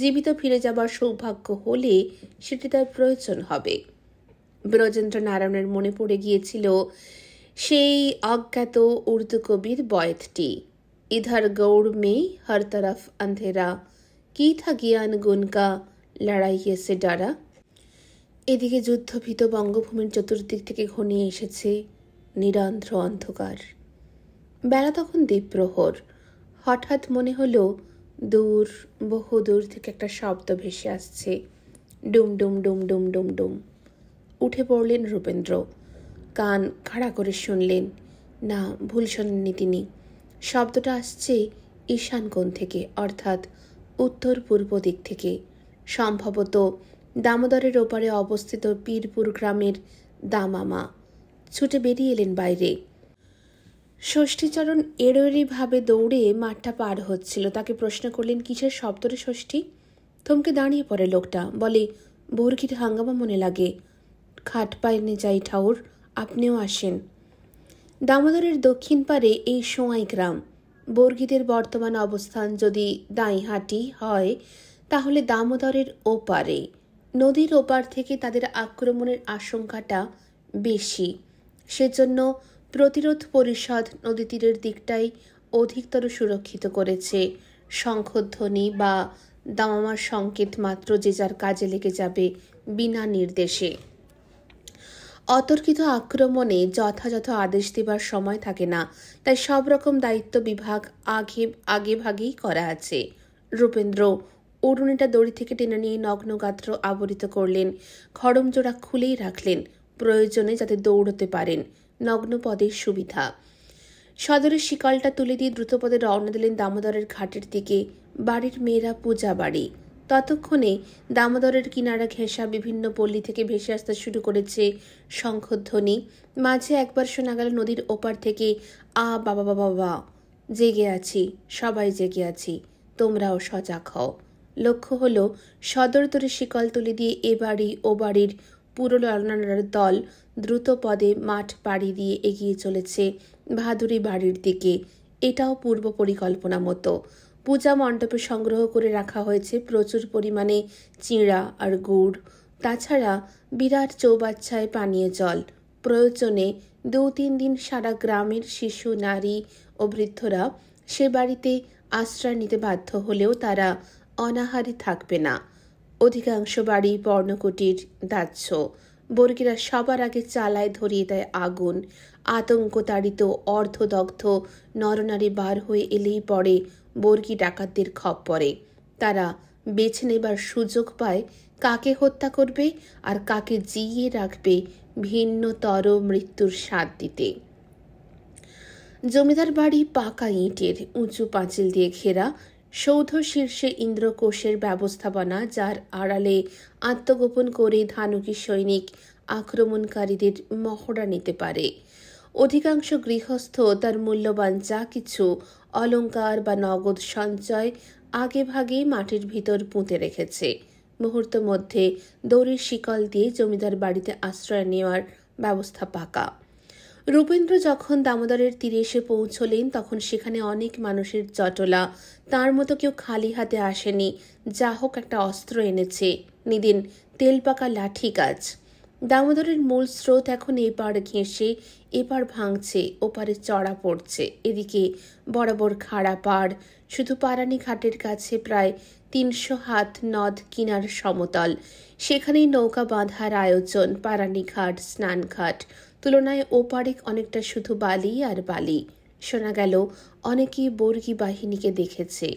জীবিত ফিরে যাবার সৌভাগ্য হলে সেটি তার প্রয়োজন হবে ব্রজেন্দ্র নারায়ণের মনে পড়ে গিয়েছিল সেই অজ্ঞাত উর্দু কবির বয়েতটি ইধার গৌড় মে হর তরফ আন্ধেরা কি থা গিয়ান গুনকা লড়াই সে ডারা এদিকে যুদ্ধভীত বঙ্গভূমির চতুর্দিক থেকে ঘনিয়ে এসেছে নিরন্ধ্র অন্ধকার বেলা তখন দ্বীপ্রহর হঠাৎ মনে হলো দূর বহু দূর থেকে একটা শব্দ ভেসে আসছে ডুম ডুম ডুম ডুম ডুম ডুম উঠে পড়লেন রূপেন্দ্র কান খাড়া করে শুনলেন না ভুল শোনেননি তিনি শব্দটা আসছে ঈশান কোণ থেকে অর্থাৎ উত্তর পূর্ব দিক থেকে সম্ভবত দামোদরের ওপারে অবস্থিত পীরপুর গ্রামের দামামা ছুটে বেরিয়ে এলেন বাইরে ষষ্ঠীচরণ এড়োয়েড়িভাবে দৌড়ে মাঠটা পার হচ্ছিল তাকে প্রশ্ন করলেন কিসের শব্দরে ষষ্ঠী থমকে দাঁড়িয়ে পড়ে লোকটা বলে বর্গির হাঙ্গামা মনে লাগে খাট পায়নি যাই ঠাউর আপনিও আসেন দামোদরের দক্ষিণ পারে এই সোঁয়াই গ্রাম বর্গীদের বর্তমান অবস্থান যদি দাঁইহাটি হয় তাহলে দামোদরের ওপারে নদীর ওপার থেকে তাদের আক্রমণের আশঙ্কাটা বেশি সেজন্য প্রতিরোধ পরিষদ নদী তীরের দিকটাই অধিকতর সুরক্ষিত করেছে শঙ্খধ্বনি বা দামামার সংকেত মাত্র যে যার কাজে লেগে যাবে বিনা নির্দেশে অতর্কিত আক্রমণে যথাযথ আদেশ দেবার সময় থাকে না তাই সব রকম দায়িত্ব বিভাগ আগে আগে ভাগেই করা আছে রূপেন্দ্র অরুণীটা দড়ি থেকে টেনে নিয়ে নগ্নগাত্র আবরিত করলেন খড়মজোড়া খুলেই রাখলেন প্রয়োজনে যাতে দৌড়তে পারেন নগ্ন পদের সুবিধা সদরের শিকলটা তুলে দিয়ে দ্রুতপদে রওনা দিলেন দামোদরের ঘাটের দিকে বাড়ির মেয়েরা পূজা বাড়ি ততক্ষণে দামোদরের কিনারা ঘেঁষা বিভিন্ন পল্লী থেকে ভেসে আসতে শুরু করেছে শঙ্খধ্বনি মাঝে একবার শোনা গেল নদীর ওপার থেকে আ বাবা বাবা বাবা জেগে আছি সবাই জেগে আছি তোমরাও সজাগ হও লক্ষ্য হলো সদর তরে শিকল তুলে দিয়ে এ বাড়ি ও বাড়ির পুরো লড়নার দল দ্রুত পদে মাঠ পাড়ি দিয়ে এগিয়ে চলেছে ভাদুরি বাড়ির দিকে এটাও পূর্ব পরিকল্পনা মতো পূজা মণ্ডপে সংগ্রহ করে রাখা হয়েছে প্রচুর পরিমাণে চিঁড়া আর গুড় তাছাড়া বিরাট চৌবাচ্চায় পানীয় জল প্রয়োজনে দু তিন দিন সারা গ্রামের শিশু নারী ও বৃদ্ধরা সে বাড়িতে আশ্রয় নিতে বাধ্য হলেও তারা অনাহারে থাকবে না অধিকাংশ বাড়ি বর্ণকুটির দাহ্য বর্গীরা সবার আগে চালায় ধরিয়ে দেয় আগুন আতঙ্ক তাড়িত অর্ধদগ্ধ নরনারী বার হয়ে এলেই পড়ে বর্গী ডাকাতদের খপ্পরে তারা বেছে নেবার সুযোগ পায় কাকে হত্যা করবে আর কাকে জিইয়ে রাখবে ভিন্নতর মৃত্যুর স্বাদ দিতে জমিদার বাড়ি পাকা ইঁটের উঁচু পাঁচিল দিয়ে ঘেরা সৌধ শীর্ষে ইন্দ্রকোষের ব্যবস্থাপনা যার আড়ালে আত্মগোপন করে ধানুকি সৈনিক আক্রমণকারীদের মহড়া নিতে পারে অধিকাংশ গৃহস্থ তার মূল্যবান যা কিছু অলঙ্কার বা নগদ সঞ্চয় আগে ভাগে মাটির ভিতর পুঁতে রেখেছে মুহূর্ত মধ্যে দড়ির শিকল দিয়ে জমিদার বাড়িতে আশ্রয় নেওয়ার ব্যবস্থা পাকা রূপেন্দ্র যখন দামোদরের তীরে এসে পৌঁছলেন তখন সেখানে অনেক মানুষের জটলা তার মতো কেউ খালি হাতে আসেনি যা হোক একটা অস্ত্র এনেছে নিদিন তেলপাকা লাঠি গাছ দামোদরের মূল স্রোত এখন এপার ঘেঁষে এপার ভাঙছে ওপারে চড়া পড়ছে এদিকে বরাবর খাড়া পাড় শুধু পারানি ঘাটের কাছে প্রায় তিনশো হাত নদ কিনার সমতল সেখানেই নৌকা বাঁধার আয়োজন পারানি ঘাট স্নানঘাট তুলনায় ওপারে অনেকটা শুধু বালি আর বালি শোনা গেল অনেকেই বর্গী বাহিনীকে দেখেছে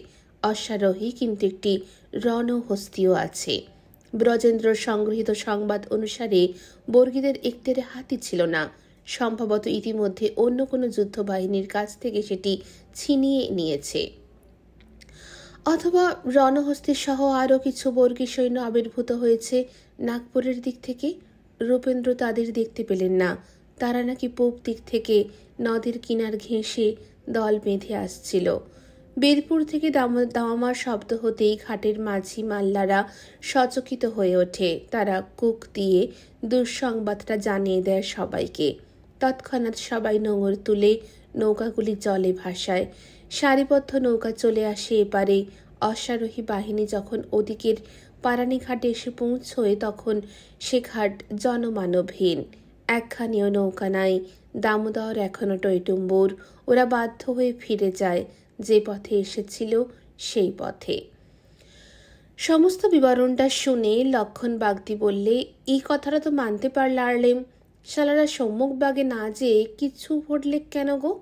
অশ্বারোহী কিন্তু একটি রণহস্তিও আছে ব্রজেন্দ্র সংগৃহীত সংবাদ অনুসারে বর্গীদের একটের হাতি ছিল না সম্ভবত ইতিমধ্যে অন্য কোনো যুদ্ধবাহিনীর কাছ থেকে সেটি ছিনিয়ে নিয়েছে অথবা রণহস্তি সহ আরও কিছু বর্গী সৈন্য আবির্ভূত হয়েছে নাগপুরের দিক থেকে রূপেন্দ্র তাদের দেখতে পেলেন না তারা নাকি পূব দিক থেকে নদীর কিনার ঘেঁষে দল বেঁধে আসছিল বেদপুর থেকে দামামার শব্দ হতেই ঘাটের মাঝি মাল্লারা সচকিত হয়ে ওঠে তারা কুক দিয়ে দুঃসংবাদটা জানিয়ে দেয় সবাইকে তৎক্ষণাৎ সবাই নোঙর তুলে নৌকাগুলি জলে ভাসায় সারিবদ্ধ নৌকা চলে আসে এপারে অশ্বারোহী বাহিনী যখন ওদিকের ঘাটে এসে পৌঁছয় তখন সে ঘাট জনমানবহীন একখানিও নৌকা নাই দামোদর এখনও টৈটুম্বর ওরা বাধ্য হয়ে ফিরে যায় যে পথে এসেছিল সেই পথে সমস্ত বিবরণটা শুনে লক্ষণ বাগদি বললে এই কথাটা তো মানতে পারল আরলেম শালারা সম্মুখ বাগে না যেয়ে কিছু ঘটলে কেন গো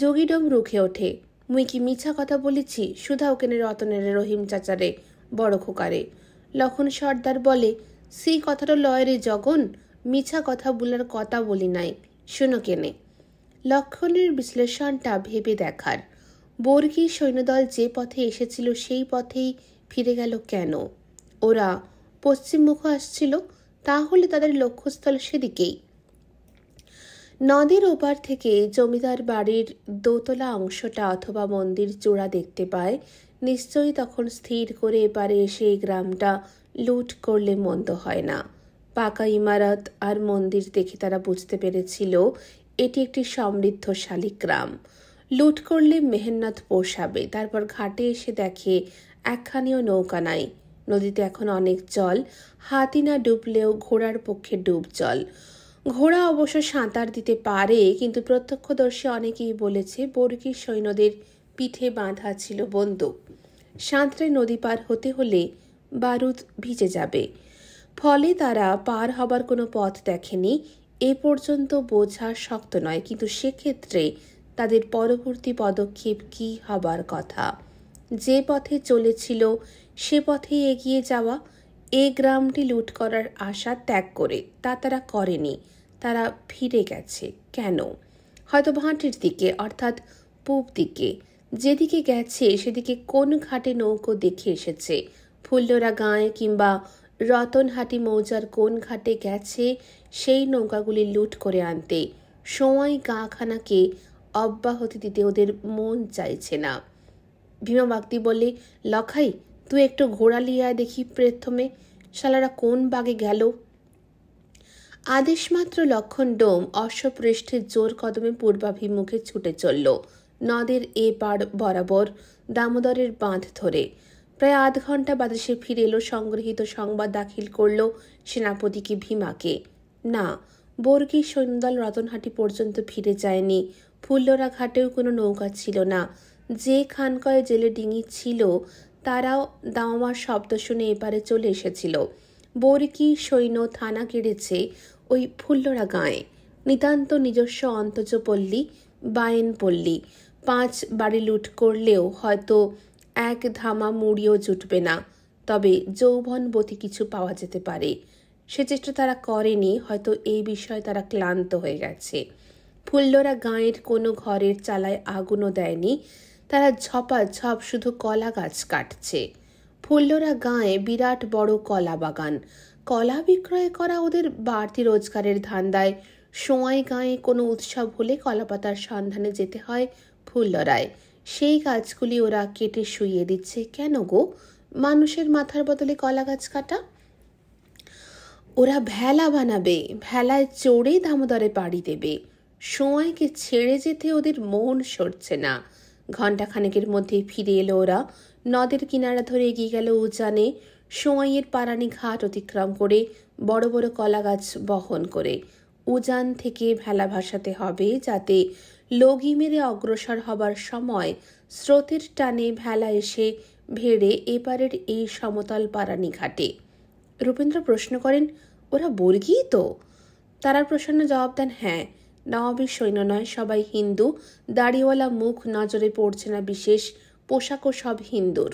যোগীডম রুখে ওঠে মুই কি মিছা কথা বলেছি সুধাও ওকেনে রতনের রহিম চাচারে বড় খোকারে লক্ষণ সর্দার বলে সেই কথাটা রে জগন মিছা কথা বলার কথা বলি নাই শোনো কেনে লক্ষণের বিশ্লেষণটা ভেবে দেখার বর্গী সৈন্যদল যে পথে এসেছিল সেই পথেই ফিরে গেল কেন ওরা পশ্চিমমুখ আসছিল তাহলে তাদের লক্ষ্যস্থল সেদিকেই নদীর ওপার থেকে জমিদার বাড়ির দোতলা অংশটা অথবা মন্দির চূড়া দেখতে পায় নিশ্চয়ই তখন স্থির করে এপারে এসে এই গ্রামটা লুট করলে মন্দ হয় না পাকা ইমারত আর মন্দির দেখে তারা বুঝতে পেরেছিল এটি একটি সমৃদ্ধশালী গ্রাম লুট করলে মেহেন্নাথ পোষাবে তারপর ঘাটে এসে দেখে একখানিও নৌকা নাই নদীতে এখন অনেক জল হাতি না ডুবলেও ঘোড়ার পক্ষে ডুব জল ঘোড়া অবশ্য সাঁতার দিতে পারে কিন্তু প্রত্যক্ষদর্শী অনেকেই বলেছে বর্গীর সৈন্যদের পিঠে বাঁধা ছিল বন্দুক সাঁতরে নদী পার হতে হলে বারুদ ভিজে যাবে ফলে তারা পার হবার কোনো পথ দেখেনি এ পর্যন্ত বোঝা শক্ত নয় কিন্তু সেক্ষেত্রে তাদের পরবর্তী পদক্ষেপ কি হবার কথা যে পথে চলেছিল সে পথে এগিয়ে যাওয়া এ গ্রামটি লুট করার আশা ত্যাগ করে তা তারা করেনি তারা ফিরে গেছে কেন হয়তো ভাঁটির দিকে অর্থাৎ পূব দিকে যেদিকে গেছে সেদিকে কোন ঘাটে নৌকো দেখে এসেছে ফুল্লরা গাঁয়ে কিংবা রতনহাটি মৌজার কোন ঘাটে গেছে সেই নৌকাগুলি লুট করে আনতে সময় গাখানাকে অব্যাহতি দিতে ওদের মন চাইছে না ভীমা বাগদি বলে লখাই তুই একটু ঘোড়া লিয়ে দেখি প্রথমে শালারা কোন বাগে গেল আদেশমাত্র লক্ষণ ডোম অশ্বপৃষ্ঠে জোর কদমে পূর্বাভিমুখে ছুটে চলল নদের এ পাড় বরাবর দামোদরের বাঁধ ধরে প্রায় আধ ঘন্টা বাদে সে ফিরে এলো সংগৃহীত সংবাদ দাখিল করল সেনাপতিকে ভীমাকে না বর্গী সৈন্যদল রতনহাটি পর্যন্ত ফিরে যায়নি ফুল্লরা ঘাটেও কোনো নৌকা ছিল না যে খানকয় জেলে ডিঙি ছিল তারাও দাওয়ামার শব্দ শুনে এপারে চলে এসেছিল বরকি সৈন্য থানা কেড়েছে ওই ফুল্লরা গাঁয়ে নিতান্ত নিজস্ব অন্তজ পল্লী বায়েন পল্লী পাঁচ বাড়ি লুট করলেও হয়তো এক ধামা মুড়িও জুটবে না তবে যৌবনবতী কিছু পাওয়া যেতে পারে সে চেষ্টা তারা করেনি হয়তো এই বিষয়ে তারা ক্লান্ত হয়ে গেছে ফুল্লরা গাঁয়ের কোনো ঘরের চালায় আগুনও দেয়নি তারা ঝপাঝপ শুধু কলা গাছ কাটছে ফুল্লরা গাঁয়ে বিরাট বড় কলা বাগান কলা বিক্রয় করা ওদের বাড়তি রোজগারের ধান্দায় সোঁয়াই গাঁয়ে কোনো উৎসব হলে কলাপাতার সন্ধানে যেতে হয় ফুল্লরায় সেই গাছগুলি ওরা কেটে শুইয়ে দিচ্ছে কেন গো মানুষের মাথার বদলে কলা গাছ কাটা ওরা ভেলা বানাবে ভেলায় চড়ে দামোদরে পাড়ি দেবে সময়কে ছেড়ে যেতে ওদের মন সরছে না ঘণ্টাখানেকের মধ্যে ফিরে এলো ওরা নদের কিনারা ধরে এগিয়ে গেল উজানে সময়ের পারানি ঘাট অতিক্রম করে বড় বড় কলা গাছ বহন করে উজান থেকে ভেলা ভাসাতে হবে যাতে লগি মেরে অগ্রসর হবার সময় স্রোতের টানে ভেলা এসে ভেড়ে এপারের এই সমতল পারানি ঘাটে রূপেন্দ্র প্রশ্ন করেন ওরা বর্গিই তো তারা প্রসন্ন জবাব দেন হ্যাঁ নবাবের সৈন্য নয় সবাই হিন্দু দাড়িওয়ালা মুখ নজরে পড়ছে না বিশেষ পোশাকও সব হিন্দুর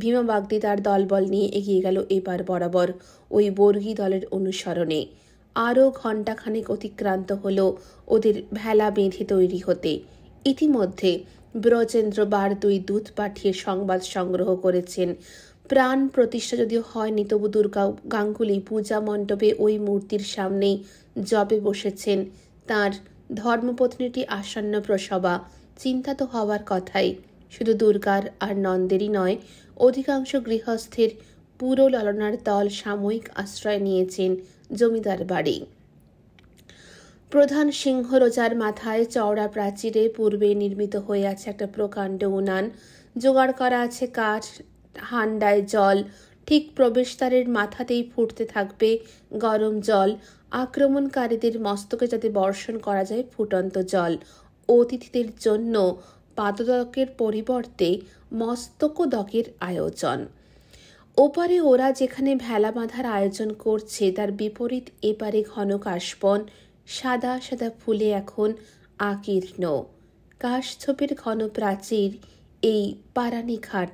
ভীমা বাগদি তার দলবল নিয়ে এগিয়ে গেল এবার বরাবর ওই বর্গী দলের অনুসরণে আরও ঘণ্টাখানেক অতিক্রান্ত হল ওদের ভেলা বেঁধে তৈরি হতে ইতিমধ্যে ব্রজেন্দ্র বার দুই দূত পাঠিয়ে সংবাদ সংগ্রহ করেছেন প্রাণ প্রতিষ্ঠা যদিও হয়নি তবু দুর্গা গাঙ্গুলি পূজা মণ্ডপে ওই মূর্তির সামনেই জবে বসেছেন তাঁর ধর্মপত্নীটি আসন্ন প্রসবা চিন্তা তো হওয়ার কথাই শুধু দুর্গার আর নন্দেরই নয় অধিকাংশ গৃহস্থের পুরো ললনার দল সাময়িক আশ্রয় নিয়েছেন জমিদার বাড়ি প্রধান সিংহ রোজার মাথায় চওড়া প্রাচীরে পূর্বে নির্মিত হয়ে আছে একটা প্রকাণ্ড উনান জোগাড় করা আছে কাঠ হান্ডায় জল ঠিক প্রবেশদ্বারের মাথাতেই ফুটতে থাকবে গরম জল আক্রমণকারীদের মস্তকে যাতে বর্ষণ করা যায় ফুটন্ত জল অতিথিদের জন্য পাদদকের পরিবর্তে মস্তকদকের আয়োজন ওপারে ওরা যেখানে ভেলা বাঁধার আয়োজন করছে তার বিপরীত এপারে ঘন কাশবন সাদা সাদা ফুলে এখন আকীর্ণ কাশছোপের ঘন প্রাচীর এই পারানি ঘাট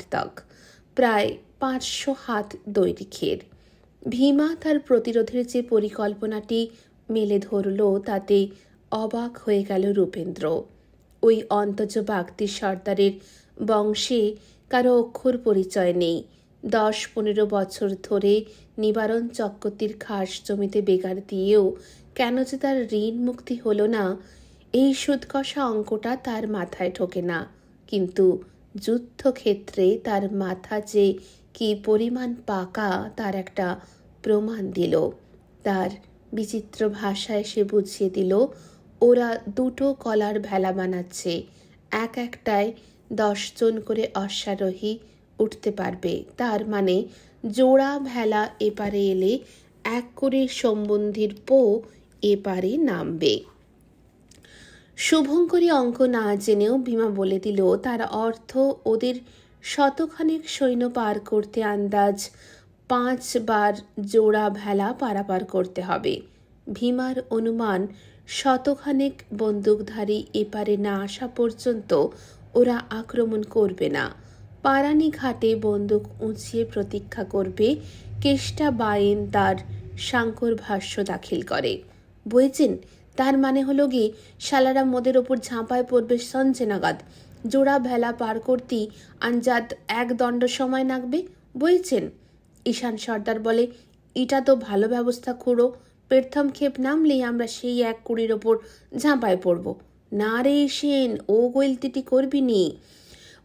প্রায় পাঁচশো হাত দৈর্ঘ্যের ভীমা তার প্রতিরোধের যে পরিকল্পনাটি মেলে ধরল তাতে অবাক হয়ে গেল রূপেন্দ্র ওই অন্তজ বাগদি সর্দারের বংশে কারো অক্ষর পরিচয় নেই দশ পনেরো বছর ধরে নিবারণ চক্রতির খাস জমিতে বেগার দিয়েও কেন যে তার ঋণ মুক্তি হলো না এই সুদকষা অঙ্কটা তার মাথায় ঠোকে না কিন্তু যুদ্ধক্ষেত্রে তার মাথা যে কি পরিমাণ পাকা তার একটা প্রমাণ দিল তার বিচিত্র ভাষায় সে বুঝিয়ে দিল ওরা দুটো কলার ভেলা বানাচ্ছে এক একটায় দশজন করে অশ্বারোহী উঠতে পারবে তার মানে জোড়া ভেলা এপারে এলে এক করে সম্বন্ধীর পো এপারে নামবে শুভঙ্করী অঙ্ক না জেনেও ভীমা বলে দিল তার অর্থ ওদের শতখানেক সৈন্য পার করতে আন্দাজ পাঁচবার জোড়া ভেলা পারাপার করতে হবে ভীমার অনুমান শতখানেক বন্দুকধারী এপারে না আসা পর্যন্ত ওরা আক্রমণ করবে না পারানি ঘাটে বন্দুক উঁচিয়ে প্রতীক্ষা করবে কেষ্টা বায়েন তার শাঙ্কর ভাষ্য দাখিল করে বুঝেছেন তার মানে হলো গিয়ে শালারা মোদের ওপর ঝাঁপায় পড়বে সঞ্জে নাগাদ জোড়া ভেলা পার করতেই আনজাদ এক দণ্ড সময় নাগবে বইছেন ঈশান সর্দার বলে এটা তো ভালো ব্যবস্থা করো প্রথম ক্ষেপ নামলেই আমরা সেই এক কুড়ির ওপর ঝাঁপায় পড়ব না রে সেন ও গোলতিটি করবি নি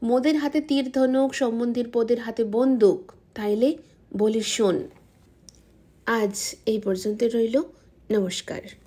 মোদের হাতে তীর ধনুক সম্বন্ধীর পদের হাতে বন্দুক তাইলে বলি শোন আজ এই পর্যন্ত রইল নমস্কার